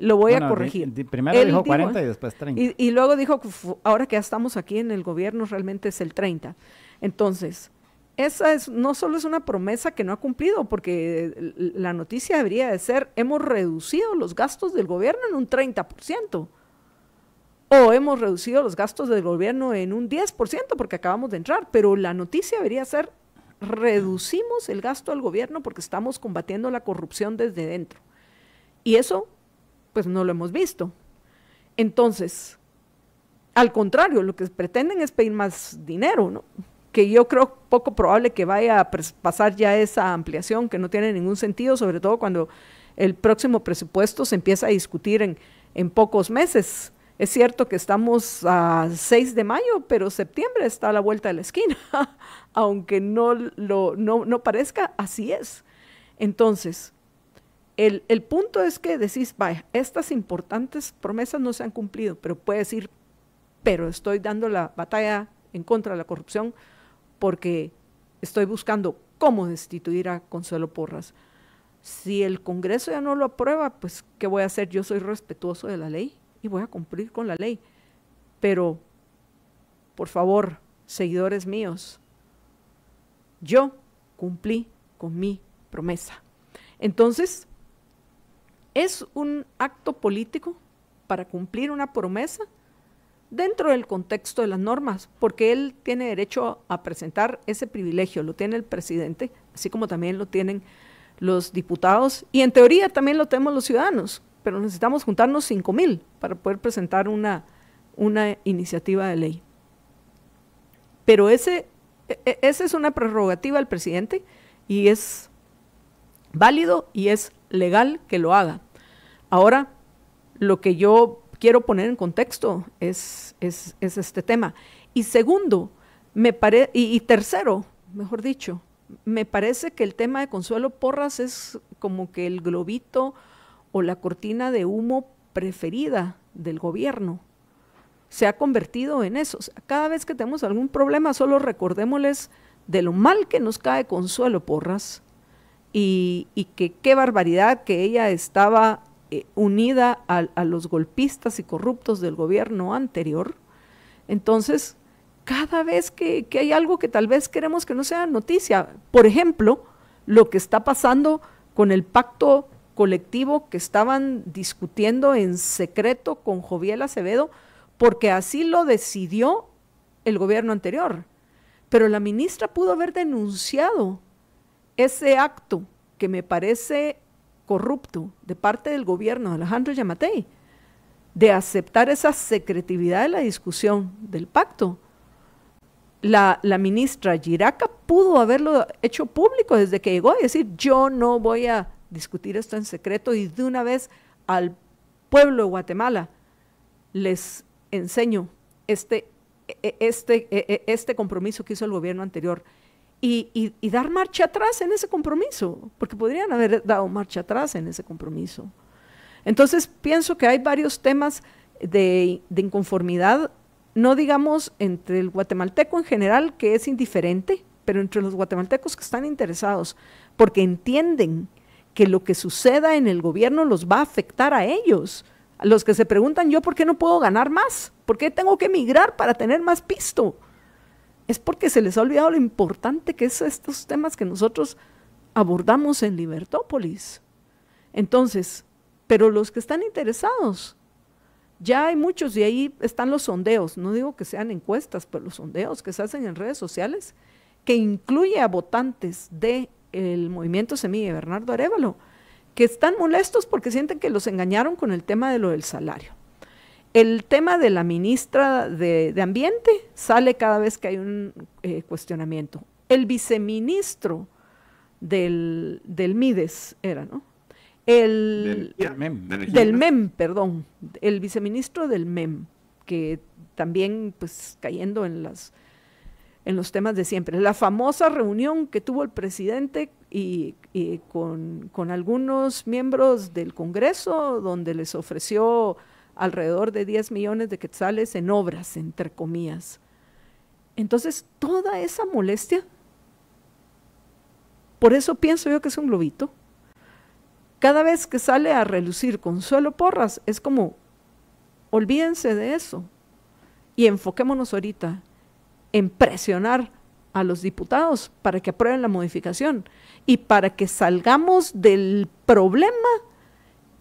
lo voy a corregir. primero dijo 40 y después 30. Y, luego dijo, ahora que ya estamos aquí en el gobierno, realmente es el 30. Entonces, esa es, no solo es una promesa que no ha cumplido, porque la noticia debería de ser, hemos reducido los gastos del gobierno en un 30%, o hemos reducido los gastos del gobierno en un 10%, porque acabamos de entrar, pero la noticia debería ser, reducimos el gasto al gobierno porque estamos combatiendo la corrupción desde dentro. Y eso pues no lo hemos visto. Entonces, al contrario, lo que pretenden es pedir más dinero, ¿no? que yo creo poco probable que vaya a pasar ya esa ampliación, que no tiene ningún sentido, sobre todo cuando el próximo presupuesto se empieza a discutir en, pocos meses. Es cierto que estamos a 6 de mayo, pero septiembre está a la vuelta de la esquina, [laughs] aunque no, lo, no parezca, así es. Entonces, el, punto es que decís, vaya, estas importantes promesas no se han cumplido, pero puedes decir, pero estoy dando la batalla en contra de la corrupción porque estoy buscando cómo destituir a Consuelo Porras. Si el Congreso ya no lo aprueba, pues ¿qué voy a hacer? Yo soy respetuoso de la ley y voy a cumplir con la ley. Pero, por favor, seguidores míos, yo cumplí con mi promesa. Entonces, es un acto político para cumplir una promesa dentro del contexto de las normas, porque él tiene derecho a presentar ese privilegio, lo tiene el presidente, así como también lo tienen los diputados y en teoría también lo tenemos los ciudadanos, pero necesitamos juntarnos 5.000 mil para poder presentar una, una iniciativa de ley. Pero ese, e, e, esa es una prerrogativa del presidente y es válido y es legal que lo haga. Ahora, lo que yo quiero poner en contexto es, este tema. Y segundo, me y, tercero, mejor dicho, me parece que el tema de Consuelo Porras es como que el globito o la cortina de humo preferida del gobierno. Se ha convertido en eso. cada vez que tenemos algún problema, solo recordémosles de lo mal que nos cae Consuelo Porras y, y que qué barbaridad que ella estaba eh, unida a, los golpistas y corruptos del gobierno anterior, entonces cada vez que, que, hay algo que tal vez queremos que no sea noticia. Por ejemplo, lo que está pasando con el pacto colectivo que estaban discutiendo en secreto con Joviel Acevedo, porque así lo decidió el gobierno anterior. Pero la ministra pudo haber denunciado ese acto que me parece corrupto de parte del gobierno de Alejandro Yamatei de aceptar esa secretividad de la discusión del pacto. La, la, ministra Giraca pudo haberlo hecho público desde que llegó y decir, yo no voy a discutir esto en secreto y de una vez al pueblo de Guatemala les enseño este, e, e, este, e, este compromiso que hizo el gobierno anterior y, dar marcha atrás en ese compromiso, porque podrían haber dado marcha atrás en ese compromiso. Entonces, pienso que hay varios temas de, inconformidad, no digamos entre el guatemalteco en general, que es indiferente, pero entre los guatemaltecos que están interesados, porque entienden que lo que suceda en el gobierno los va a afectar a ellos. A los que se preguntan yo por qué no puedo ganar más, por qué tengo que emigrar para tener más pisto es porque se les ha olvidado lo importante que son estos temas que nosotros abordamos en Libertópolis. Entonces, pero los que están interesados, ya hay muchos y ahí están los sondeos, no digo que sean encuestas, pero los sondeos que se hacen en redes sociales, que incluye a votantes del movimiento Semilla Bernardo Arevalo, que están molestos porque sienten que los engañaron con el tema de lo del salario. El tema de la ministra de, Ambiente sale cada vez que hay un eh, cuestionamiento. El viceministro del, MIDES era, ¿no? El, del, MEM, perdón, el viceministro del MEM, que también pues cayendo en en los temas de siempre. La famosa reunión que tuvo el presidente y, con, con, algunos miembros del Congreso, donde les ofreció alrededor de 10 millones de quetzales en obras, entre comillas. Entonces, toda esa molestia, por eso pienso yo que es un globito. Cada vez que sale a relucir Consuelo Porras, es como, olvídense de eso y enfoquémonos ahorita en presionar a los diputados para que aprueben la modificación y para que salgamos del problema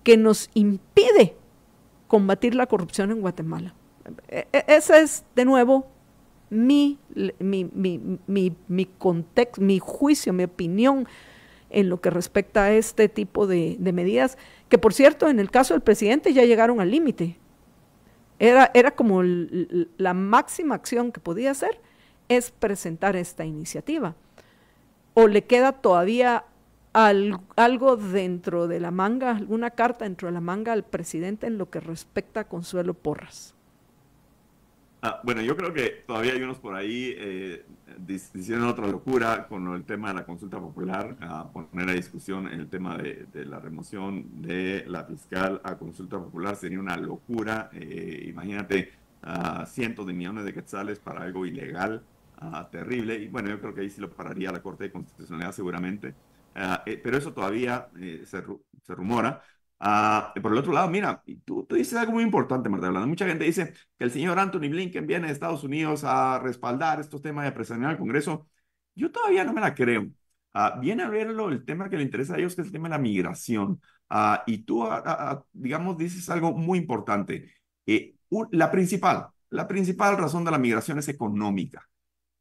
que nos impide combatir la corrupción en Guatemala. E, e, ese es, de nuevo, mi, mi, contexto, mi juicio, mi opinión en lo que respecta a este tipo de, medidas, que por cierto, en el caso del presidente ya llegaron al límite. Era, era como la máxima acción que podía hacer, es presentar esta iniciativa. ¿O le queda todavía algo dentro de la manga, alguna carta dentro de la manga al presidente en lo que respecta a Consuelo Porras? Ah, bueno, yo creo que todavía hay unos por ahí eh, diciendo otra locura con el tema de la consulta popular, a poner a discusión el tema de, la remoción de la fiscal a consulta popular sería una locura. Eh, imagínate cientos de millones de quetzales para algo ilegal, ah, terrible. Y bueno, yo creo que ahí sí lo pararía la Corte de Constitucionalidad seguramente. Ah, eh, pero eso todavía eh, se, rumora. Ah, eh, por el otro lado, mira, tú, tú dices algo muy importante, Marta hablando Mucha gente dice que el señor Anthony Blinken viene de Estados Unidos a respaldar estos temas de presionar al Congreso. Yo todavía no me la creo. Ah, viene a verlo el tema que le interesa a ellos, que es el tema de la migración. y tú, digamos, dices algo muy importante. la principal, la principal razón de la migración es económica.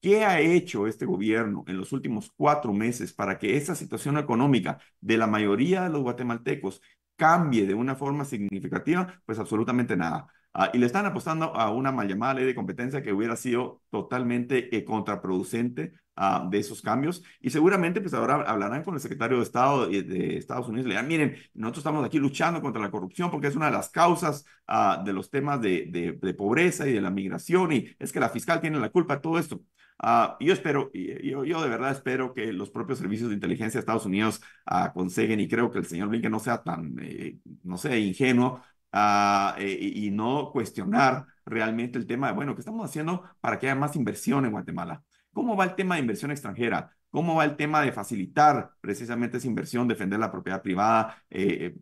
¿Qué ha hecho este gobierno en los últimos cuatro meses para que esa situación económica de la mayoría de los guatemaltecos cambie de una forma significativa? Pues absolutamente nada. Ah, y le están apostando a una mal llamada ley de competencia que hubiera sido totalmente eh, contraproducente ah, de esos cambios. Y seguramente, pues ahora hablarán con el secretario de Estado de, Estados Unidos. Le dirán, miren, nosotros estamos aquí luchando contra la corrupción porque es una de las causas ah, de los temas de, de pobreza y de la migración. Y es que la fiscal tiene la culpa de todo esto. Ah, yo espero, eh, yo, yo de verdad espero que los propios servicios de inteligencia de Estados Unidos aconseguen, y creo que el señor Blinken no sea tan, eh, no sea ingenuo ah, eh, y, no cuestionar realmente el tema de, bueno, ¿qué estamos haciendo para que haya más inversión en Guatemala? ¿Cómo va el tema de inversión extranjera? ¿Cómo va el tema de facilitar precisamente esa inversión, defender la propiedad privada,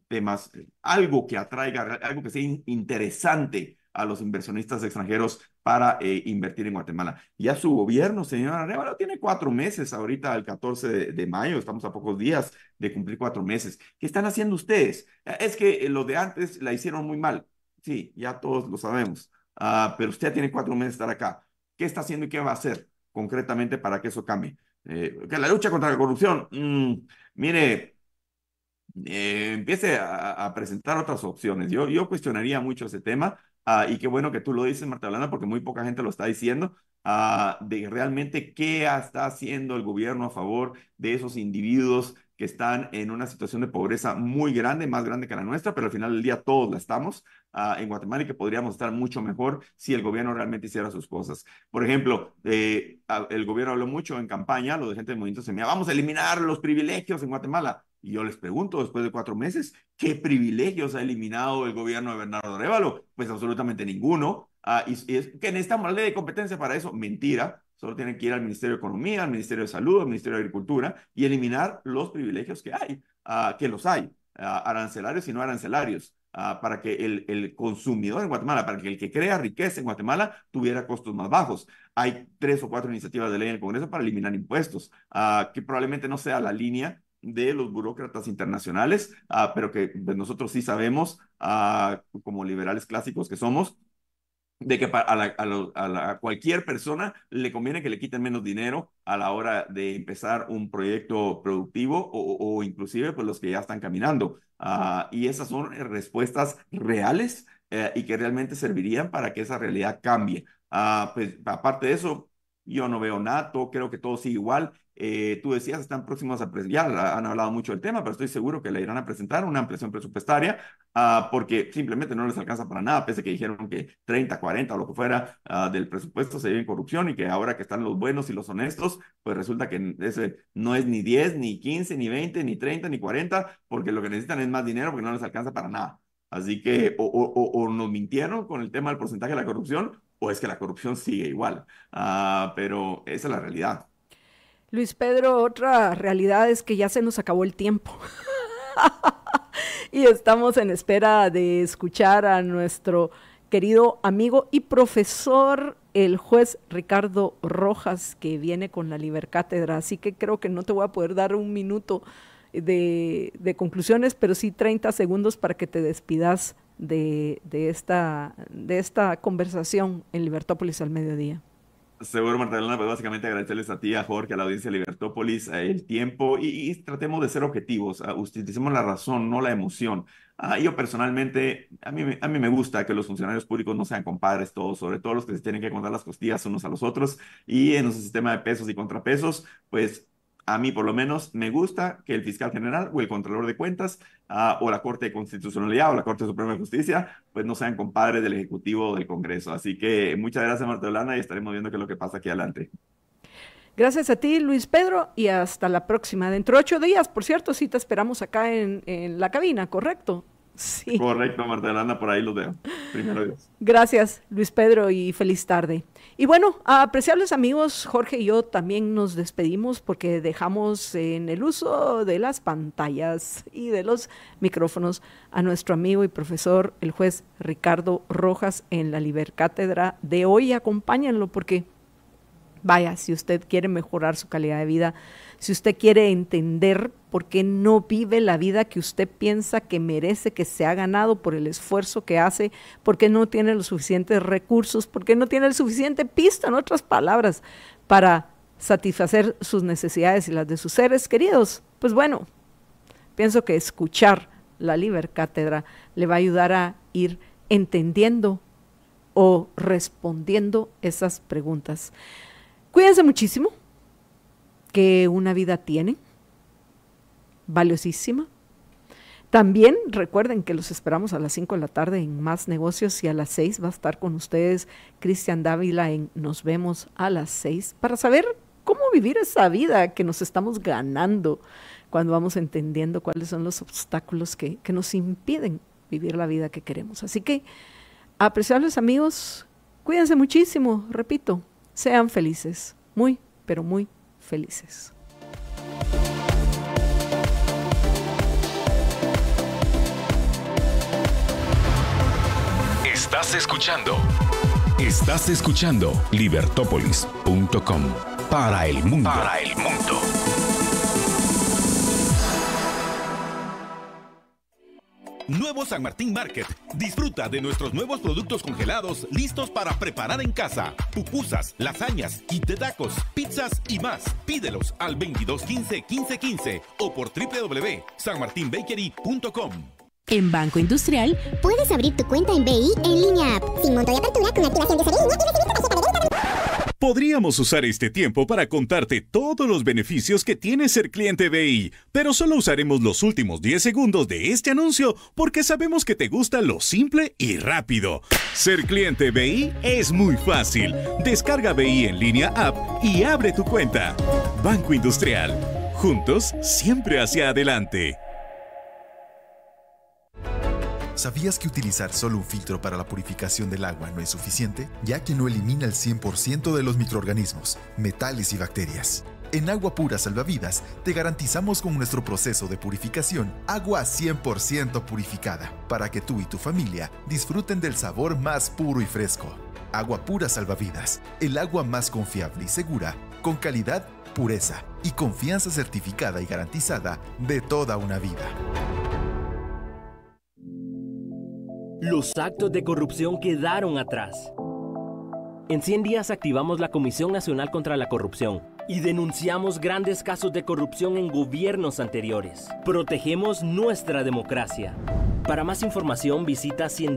temas, algo que atraiga, algo que sea interesante a los inversionistas extranjeros para eh, invertir en Guatemala. Ya su gobierno, señora Arevalo, tiene cuatro meses ahorita, el 14 de, mayo, estamos a pocos días de cumplir cuatro meses. ¿Qué están haciendo ustedes? Es que eh, lo de antes la hicieron muy mal. Sí, ya todos lo sabemos. Ah, pero usted tiene cuatro meses de estar acá. ¿Qué está haciendo y qué va a hacer concretamente para que eso cambie? Eh, que la lucha contra la corrupción, mm, mire, eh, empiece a, presentar otras opciones. Yo, yo cuestionaría mucho ese tema ah, y qué bueno que tú lo dices, Marta Blanda, porque muy poca gente lo está diciendo, ah, de realmente qué está haciendo el gobierno a favor de esos individuos que están en una situación de pobreza muy grande, más grande que la nuestra, pero al final del día todos la estamos ah, en Guatemala y que podríamos estar mucho mejor si el gobierno realmente hiciera sus cosas. Por ejemplo, eh, el gobierno habló mucho en campaña, lo de gente de movimiento semilla, vamos a eliminar los privilegios en Guatemala. Y yo les pregunto, después de cuatro meses, ¿qué privilegios ha eliminado el gobierno de Bernardo Révalo? Pues absolutamente ninguno. ¿Qué ah, y, es que necesitamos la ley de competencia para eso. Mentira. Solo tienen que ir al Ministerio de Economía, al Ministerio de Salud, al Ministerio de Agricultura y eliminar los privilegios que hay, ah, que los hay, ah, arancelarios y no arancelarios, para que el consumidor en Guatemala, para que el que crea riqueza en Guatemala tuviera costos más bajos. Hay tres o cuatro iniciativas de ley en el Congreso para eliminar impuestos, que probablemente no sea la línea de los burócratas internacionales, ah, pero que pues, nosotros sí sabemos, ah, como liberales clásicos que somos, de que a, cualquier persona le conviene que le quiten menos dinero a la hora de empezar un proyecto productivo o, inclusive pues los que ya están caminando. Ah, y esas son respuestas reales eh, y que realmente servirían para que esa realidad cambie. Pues, aparte de eso, yo no veo nada, creo que todo sigue igual. Eh, tú decías, están próximos a presentar, ya han hablado mucho del tema, pero estoy seguro que le irán a presentar una ampliación presupuestaria ah, porque simplemente no les alcanza para nada, pese a que dijeron que 30, 40 o lo que fuera ah, del presupuesto se vive en corrupción y que ahora que están los buenos y los honestos, pues resulta que ese no es ni 10, ni 15, ni 20, ni 30, ni 40, porque lo que necesitan es más dinero porque no les alcanza para nada. Así que o, o, o nos mintieron con el tema del porcentaje de la corrupción es que la corrupción sigue igual. Ah, pero esa es la realidad. Luis Pedro, otra realidad es que ya se nos acabó el tiempo. [laughs] y estamos en espera de escuchar a nuestro querido amigo y profesor, el juez Ricardo Rojas, que viene con la Cátedra, Así que creo que no te voy a poder dar un minuto de, conclusiones, pero sí 30 segundos para que te despidas de, de, esta, de esta conversación en Libertópolis al mediodía. Seguro, Marta Elena, pues básicamente agradecerles a ti, a Jorge, a la audiencia de Libertópolis, el tiempo y, tratemos de ser objetivos, utilicemos la razón, no la emoción. Ah yo personalmente, a mí, a mí me gusta que los funcionarios públicos no sean compadres todos, sobre todo los que se tienen que contar las costillas unos a los otros y en un sistema de pesos y contrapesos, pues a mí por lo menos me gusta que el fiscal general o el controlador de cuentas ah, o la Corte de Constitucionalidad o la Corte Suprema de Justicia pues no sean compadres del Ejecutivo o del Congreso. Así que muchas gracias Marta Olana y estaremos viendo qué es lo que pasa aquí adelante. Gracias a ti, Luis Pedro, y hasta la próxima. Dentro de ocho días, por cierto, sí te esperamos acá en, la cabina, ¿correcto? Sí. Correcto, Marta Olana, por ahí los veo. Primero Dios. Gracias, Luis Pedro, y feliz tarde. Y bueno, apreciables amigos, Jorge y yo también nos despedimos porque dejamos en el uso de las pantallas y de los micrófonos a nuestro amigo y profesor, el juez Ricardo Rojas, en la Cátedra de hoy. Acompáñenlo porque, vaya, si usted quiere mejorar su calidad de vida, si usted quiere entender qué no vive la vida que usted piensa que merece, que se ha ganado por el esfuerzo que hace, porque no tiene los suficientes recursos, porque no tiene el suficiente pista, en otras palabras, para satisfacer sus necesidades y las de sus seres queridos. Pues bueno, pienso que escuchar la Liber Cátedra le va a ayudar a ir entendiendo o respondiendo esas preguntas. Cuídense muchísimo, que una vida tiene valiosísima. También recuerden que los esperamos a las 5 de la tarde en Más Negocios y a las 6 va a estar con ustedes Cristian Dávila en Nos vemos a las 6 para saber cómo vivir esa vida que nos estamos ganando cuando vamos entendiendo cuáles son los obstáculos que, que nos impiden vivir la vida que queremos. Así que, apreciables amigos, cuídense muchísimo, repito, sean felices, muy, pero muy felices. Estás escuchando. Estás escuchando Libertopolis.com para el mundo. Para el mundo. Nuevo San Martín Market. Disfruta de nuestros nuevos productos congelados listos para preparar en casa. Pupusas, lasañas, kit pizzas y más. Pídelos al 2215-1515 o por www.sanmartinbakery.com. En Banco Industrial, puedes abrir tu cuenta en BI en línea app, sin monto de apertura, con activación de Podríamos usar este tiempo para contarte todos los beneficios que tiene ser cliente BI, pero solo usaremos los últimos 10 segundos de este anuncio porque sabemos que te gusta lo simple y rápido. Ser cliente BI es muy fácil. Descarga BI en línea app y abre tu cuenta. Banco Industrial. Juntos, siempre hacia adelante. ¿Sabías que utilizar solo un filtro para la purificación del agua no es suficiente, ya que no elimina el 100% de los microorganismos, metales y bacterias? En Agua Pura Salvavidas te garantizamos con nuestro proceso de purificación agua 100% purificada para que tú y tu familia disfruten del sabor más puro y fresco. Agua Pura Salvavidas, el agua más confiable y segura, con calidad, pureza y confianza certificada y garantizada de toda una vida. Los actos de corrupción quedaron atrás. En 100 días activamos la Comisión Nacional contra la Corrupción y denunciamos grandes casos de corrupción en gobiernos anteriores. Protegemos nuestra democracia. Para más información visita 100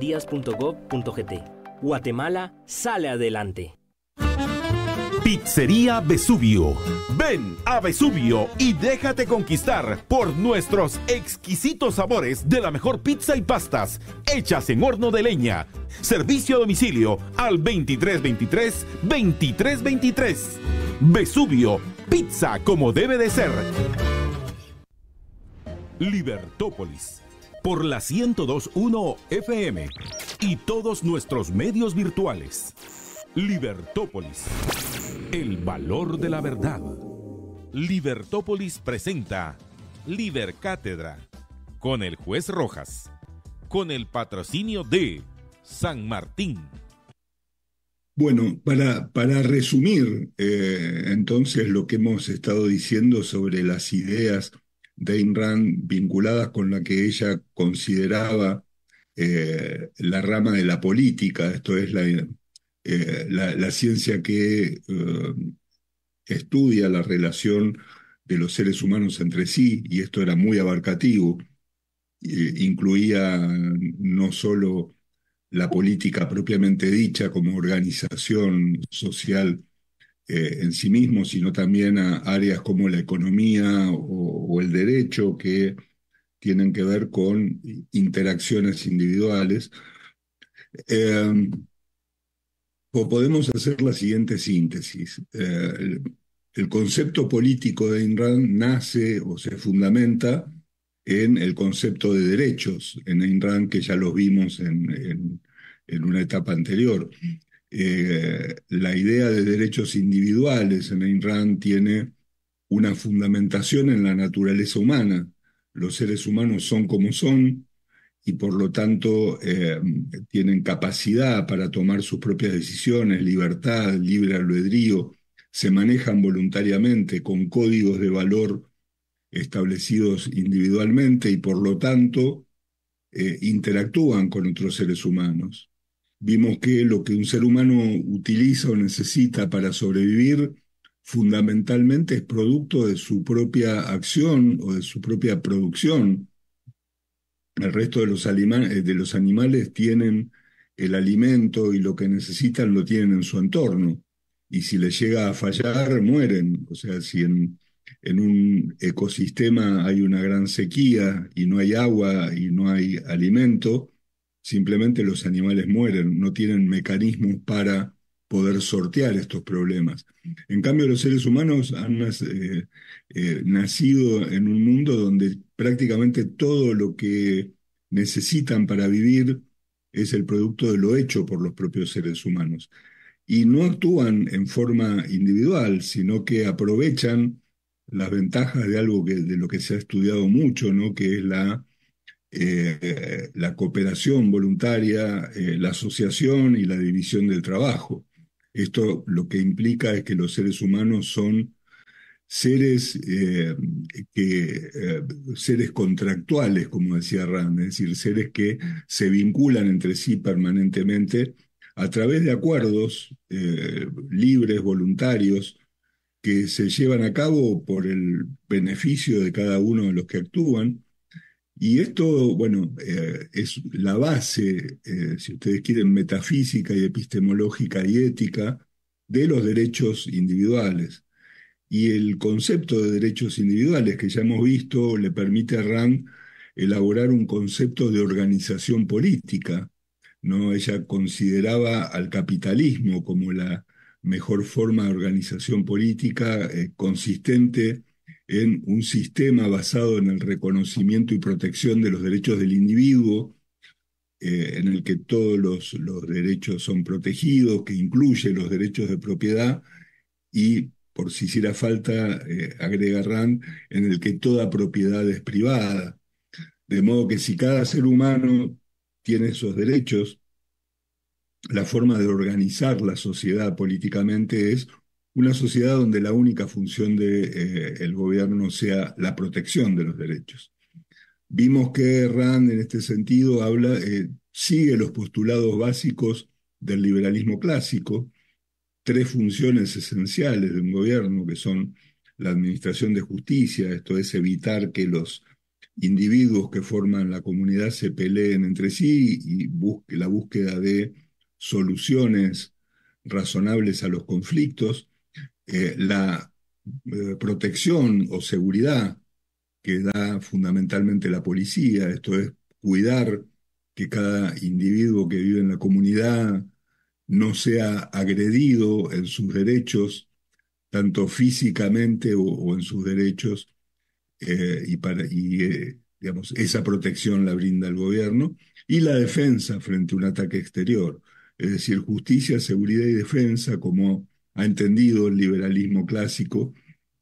Guatemala sale adelante. Pizzería Vesubio. Ven a Vesubio y déjate conquistar por nuestros exquisitos sabores de la mejor pizza y pastas hechas en horno de leña. Servicio a domicilio al 2323 2323. Vesubio, pizza como debe de ser. Libertópolis por la 1021 FM y todos nuestros medios virtuales. Libertópolis. El valor de la verdad. Libertópolis presenta Libercátedra con el juez Rojas, con el patrocinio de San Martín. Bueno, para, para resumir eh, entonces lo que hemos estado diciendo sobre las ideas de Inran vinculadas con la que ella consideraba eh, la rama de la política, esto es la, eh, la, ciencia que eh, estudia la relación de los seres humanos entre sí, y esto era muy abarcativo, eh, incluía no solo la política propiamente dicha como organización social en sí mismo, sino también a áreas como la economía o, el derecho que tienen que ver con interacciones individuales podemos hacer la siguiente síntesis. Eh, el, concepto político de Ayn nace o se fundamenta en el concepto de derechos en Ayn que ya los vimos en, una etapa anterior. Eh, la idea de derechos individuales en Ayn tiene una fundamentación en la naturaleza humana. Los seres humanos son como son, y por lo tanto eh, tienen capacidad para tomar sus propias decisiones, libertad, libre albedrío, se manejan voluntariamente con códigos de valor establecidos individualmente y por lo tanto eh, interactúan con otros seres humanos. Vimos que lo que un ser humano utiliza o necesita para sobrevivir fundamentalmente es producto de su propia acción o de su propia producción el resto de los, eh, de los animales tienen el alimento y lo que necesitan lo tienen en su entorno. Y si les llega a fallar, mueren. O sea, si en, en un ecosistema hay una gran sequía y no hay agua y no hay alimento, simplemente los animales mueren, no tienen mecanismos para poder sortear estos problemas. En cambio, los seres humanos han eh, eh, nacido en un mundo donde prácticamente todo lo que necesitan para vivir es el producto de lo hecho por los propios seres humanos. Y no actúan en forma individual, sino que aprovechan las ventajas de algo que, de lo que se ha estudiado mucho, ¿no? que es la, eh, cooperación voluntaria, la asociación y la división del trabajo. Esto lo que implica es que los seres humanos son seres, eh, que, eh, seres contractuales, como decía Rand, es decir, seres que se vinculan entre sí permanentemente a través de acuerdos eh, libres, voluntarios, que se llevan a cabo por el beneficio de cada uno de los que actúan y esto, bueno, eh, es la base, eh, si ustedes quieren, metafísica y epistemológica y ética de los derechos individuales. Y el concepto de derechos individuales que ya hemos visto le permite a Rand elaborar un concepto de organización política. ¿no? Ella consideraba al capitalismo como la mejor forma de organización política eh, consistente en un sistema basado en el reconocimiento y protección de los derechos del individuo, eh, en el que todos los, derechos son protegidos, que incluye los derechos de propiedad y, por si hiciera falta, eh, agregarán en el que toda propiedad es privada. De modo que si cada ser humano tiene esos derechos, la forma de organizar la sociedad políticamente es una sociedad donde la única función del de, eh, gobierno sea la protección de los derechos. Vimos que Rand en este sentido habla, eh, sigue los postulados básicos del liberalismo clásico, tres funciones esenciales de un gobierno que son la administración de justicia, esto es evitar que los individuos que forman la comunidad se peleen entre sí y busque, la búsqueda de soluciones razonables a los conflictos, eh, la eh, protección o seguridad que da fundamentalmente la policía, esto es cuidar que cada individuo que vive en la comunidad no sea agredido en sus derechos, tanto físicamente o, en sus derechos, eh, y, para, digamos, esa protección la brinda el gobierno, y la defensa frente a un ataque exterior, es decir, justicia, seguridad y defensa como ha entendido el liberalismo clásico,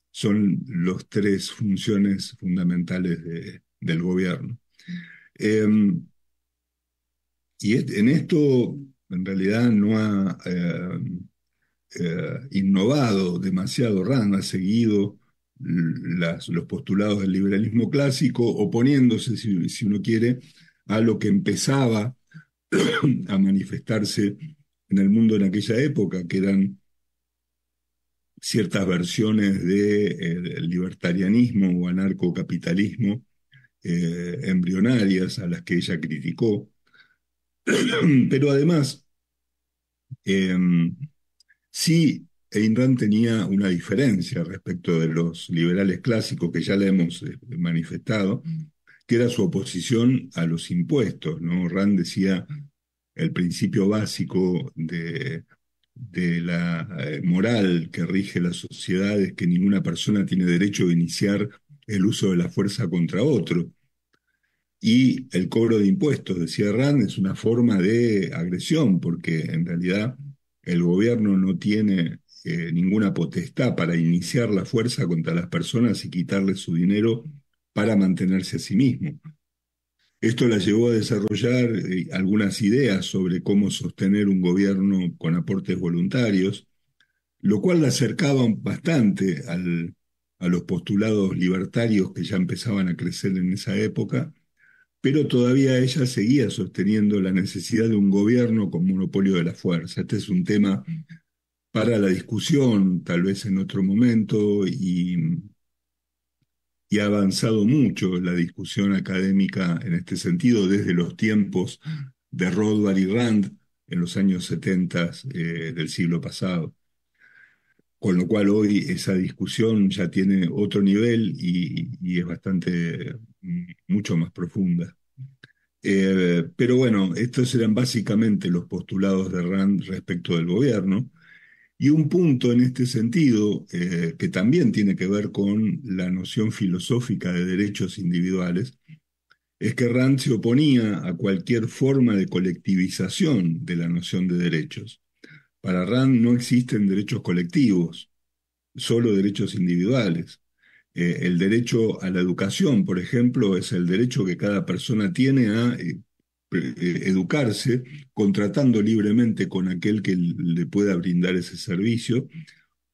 son las tres funciones fundamentales del gobierno. Em, y en esto, en realidad, no ha em, eh, innovado demasiado Rand, ha seguido los postulados del liberalismo clásico, oponiéndose, si uno quiere, a lo que empezaba [coughs] a manifestarse en el mundo en aquella época, que eran ciertas versiones de eh, libertarianismo o anarcocapitalismo eh, embrionarias a las que ella criticó. [clears throat] Pero además, em, sí, Ayn Rand tenía una diferencia respecto de los liberales clásicos que ya le hemos eh, manifestado, que era su oposición a los impuestos. ¿no? Rand decía el principio básico de de la eh, moral que rige la sociedad es que ninguna persona tiene derecho a iniciar el uso de la fuerza contra otro. Y el cobro de impuestos, decía Rand, es una forma de agresión, porque en realidad el gobierno no tiene eh, ninguna potestad para iniciar la fuerza contra las personas y quitarles su dinero para mantenerse a sí mismo. Esto la llevó a desarrollar eh, algunas ideas sobre cómo sostener un gobierno con aportes voluntarios, lo cual la acercaba bastante al, a los postulados libertarios que ya empezaban a crecer en esa época, pero todavía ella seguía sosteniendo la necesidad de un gobierno con monopolio de la fuerza. Este es un tema para la discusión, tal vez en otro momento, y y ha avanzado mucho la discusión académica en este sentido desde los tiempos de Rothbard y Rand en los años 70 eh, del siglo pasado. Con lo cual hoy esa discusión ya tiene otro nivel y, es bastante, mm, mucho más profunda. Eh, pero bueno, estos eran básicamente los postulados de Rand respecto del gobierno. Y un punto en este sentido, eh, que también tiene que ver con la noción filosófica de derechos individuales, es que Rand se oponía a cualquier forma de colectivización de la noción de derechos. Para Rand no existen derechos colectivos, solo derechos individuales. Eh, el derecho a la educación, por ejemplo, es el derecho que cada persona tiene a eh, eh, educarse, contratando libremente con aquel que le pueda brindar ese servicio,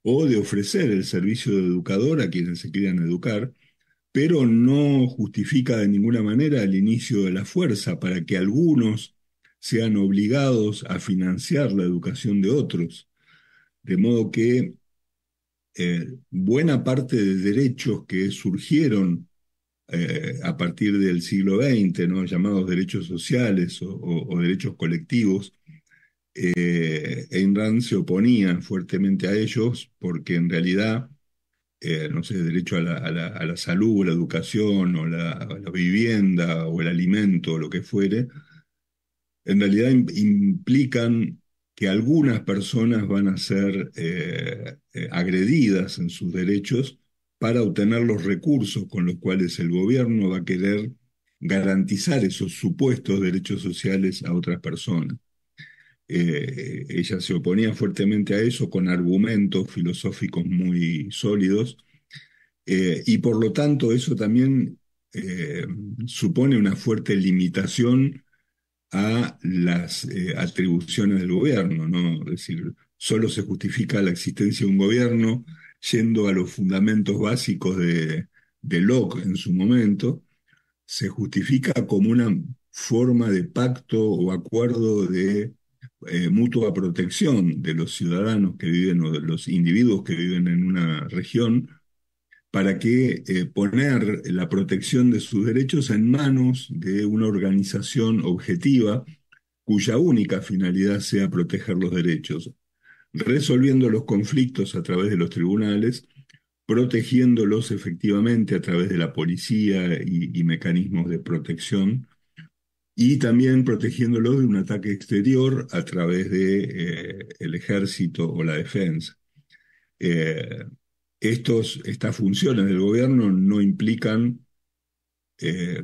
o de ofrecer el servicio de educador a quienes se quieran educar, pero no justifica de ninguna manera el inicio de la fuerza para que algunos sean obligados a financiar la educación de otros. De modo que eh, buena parte de derechos que surgieron eh, a partir del siglo XX, llamados derechos sociales o, derechos colectivos, eh, Ayn se oponía fuertemente a ellos porque en realidad, eh, no sé, el derecho a la, salud o la, la educación o la, vivienda o el alimento o lo que fuere, en realidad implican que algunas personas van a ser eh, agredidas en sus derechos para obtener los recursos con los cuales el gobierno va a querer garantizar esos supuestos derechos sociales a otras personas. Eh, ella se oponía fuertemente a eso con argumentos filosóficos muy sólidos eh, y por lo tanto eso también eh, supone una fuerte limitación a las atribuciones del gobierno, ¿no? Es decir, solo se justifica la existencia de un gobierno yendo a los fundamentos básicos de, Locke en su momento, se justifica como una forma de pacto o acuerdo de eh, mutua protección de los ciudadanos que viven o de los individuos que viven en una región para que eh, poner la protección de sus derechos en manos de una organización objetiva cuya única finalidad sea proteger los derechos resolviendo los conflictos a través de los tribunales, protegiéndolos efectivamente a través de la policía y, mecanismos de protección, y también protegiéndolos de un ataque exterior a través de eh, ejército o la defensa. Eh, estos, estas funciones del gobierno no implican eh,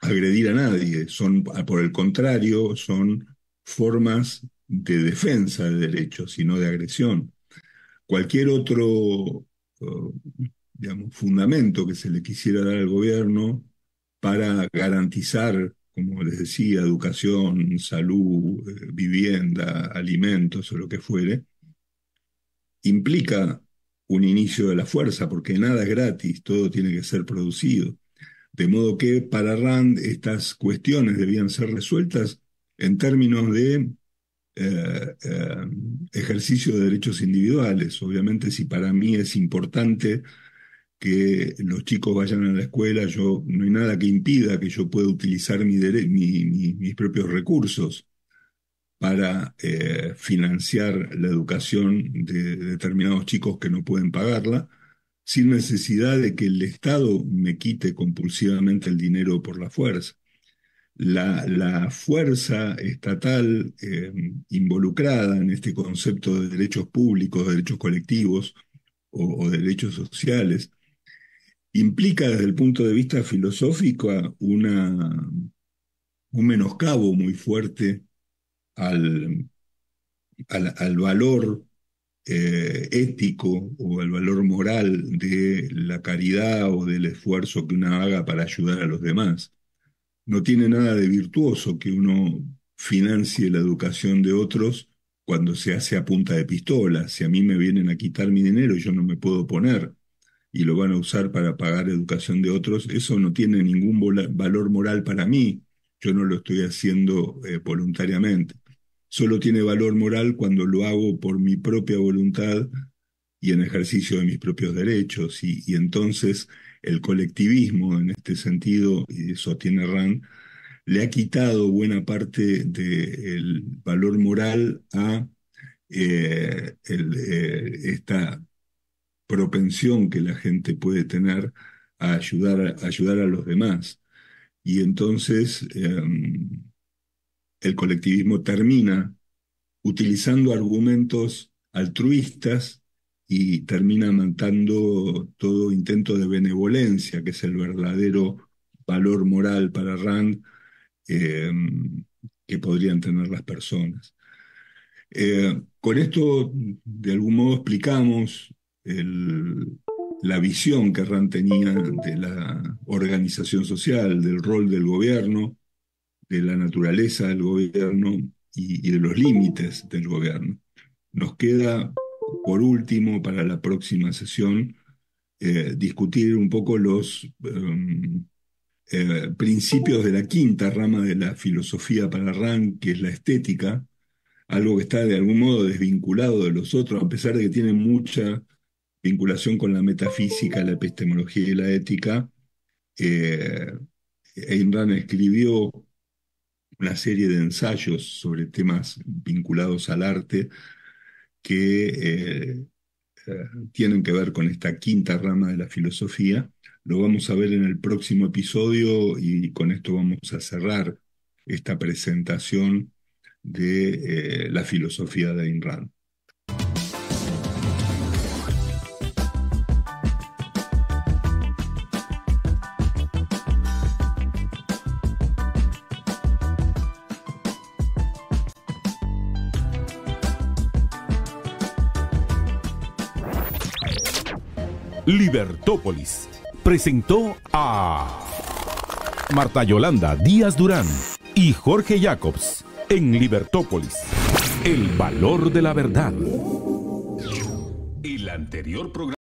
agredir a nadie, son por el contrario, son formas de defensa de derechos, sino de agresión. Cualquier otro, eh, digamos, fundamento que se le quisiera dar al gobierno para garantizar, como les decía, educación, salud, eh, vivienda, alimentos o lo que fuere, implica un inicio de la fuerza, porque nada es gratis, todo tiene que ser producido. De modo que para Rand estas cuestiones debían ser resueltas en términos de eh, eh, ejercicio de derechos individuales. Obviamente, si para mí es importante que los chicos vayan a la escuela, yo no hay nada que impida que yo pueda utilizar mis propios recursos para eh, financiar la educación de determinados chicos que no pueden pagarla, sin necesidad de que el Estado me quite compulsivamente el dinero por la fuerza la, fuerza estatal eh, involucrada en este concepto de derechos públicos, derechos colectivos o, derechos sociales, implica desde el punto de vista filosófico una, un menoscabo muy fuerte al, valor eh, ético o al valor moral de la caridad o del esfuerzo que una haga para ayudar a los demás no tiene nada de virtuoso que uno financie la educación de otros cuando se hace a punta de pistola. Si a mí me vienen a quitar mi dinero, yo no me puedo poner y lo van a usar para pagar educación de otros, eso no tiene ningún valor moral para mí. Yo no lo estoy haciendo eh, voluntariamente. Solo tiene valor moral cuando lo hago por mi propia voluntad y en ejercicio de mis propios derechos. y entonces el colectivismo en este sentido, y eso tiene Rand, le ha quitado buena parte del valor moral a eh, eh, esta propensión que la gente puede tener a ayudar, a, ayudar a los demás. Y entonces em, el colectivismo termina utilizando argumentos altruistas y termina matando todo intento de benevolencia, que es el verdadero valor moral para Rand eh, que podrían tener las personas. Eh, con esto, de algún modo, explicamos la visión que Rand tenía de la organización social, del rol del gobierno, de la naturaleza del gobierno y de los límites del gobierno. Nos queda por último, para la próxima sesión, eh, discutir un poco los em, eh, principios de la quinta rama de la filosofía para Rand, que es la estética, algo que está de algún modo desvinculado de los otros, a pesar de que tiene mucha vinculación con la metafísica, la epistemología y la ética. Eh, Ayn Rand escribió una serie de ensayos sobre temas vinculados al arte, que eh, eh, tienen que ver con esta quinta rama de la filosofía. Lo vamos a ver en el próximo episodio y con esto vamos a cerrar esta presentación de eh, la filosofía de Ayn Rand. Libertópolis presentó a Marta Yolanda Díaz Durán y Jorge Jacobs en Libertópolis. El valor de la verdad. El anterior programa.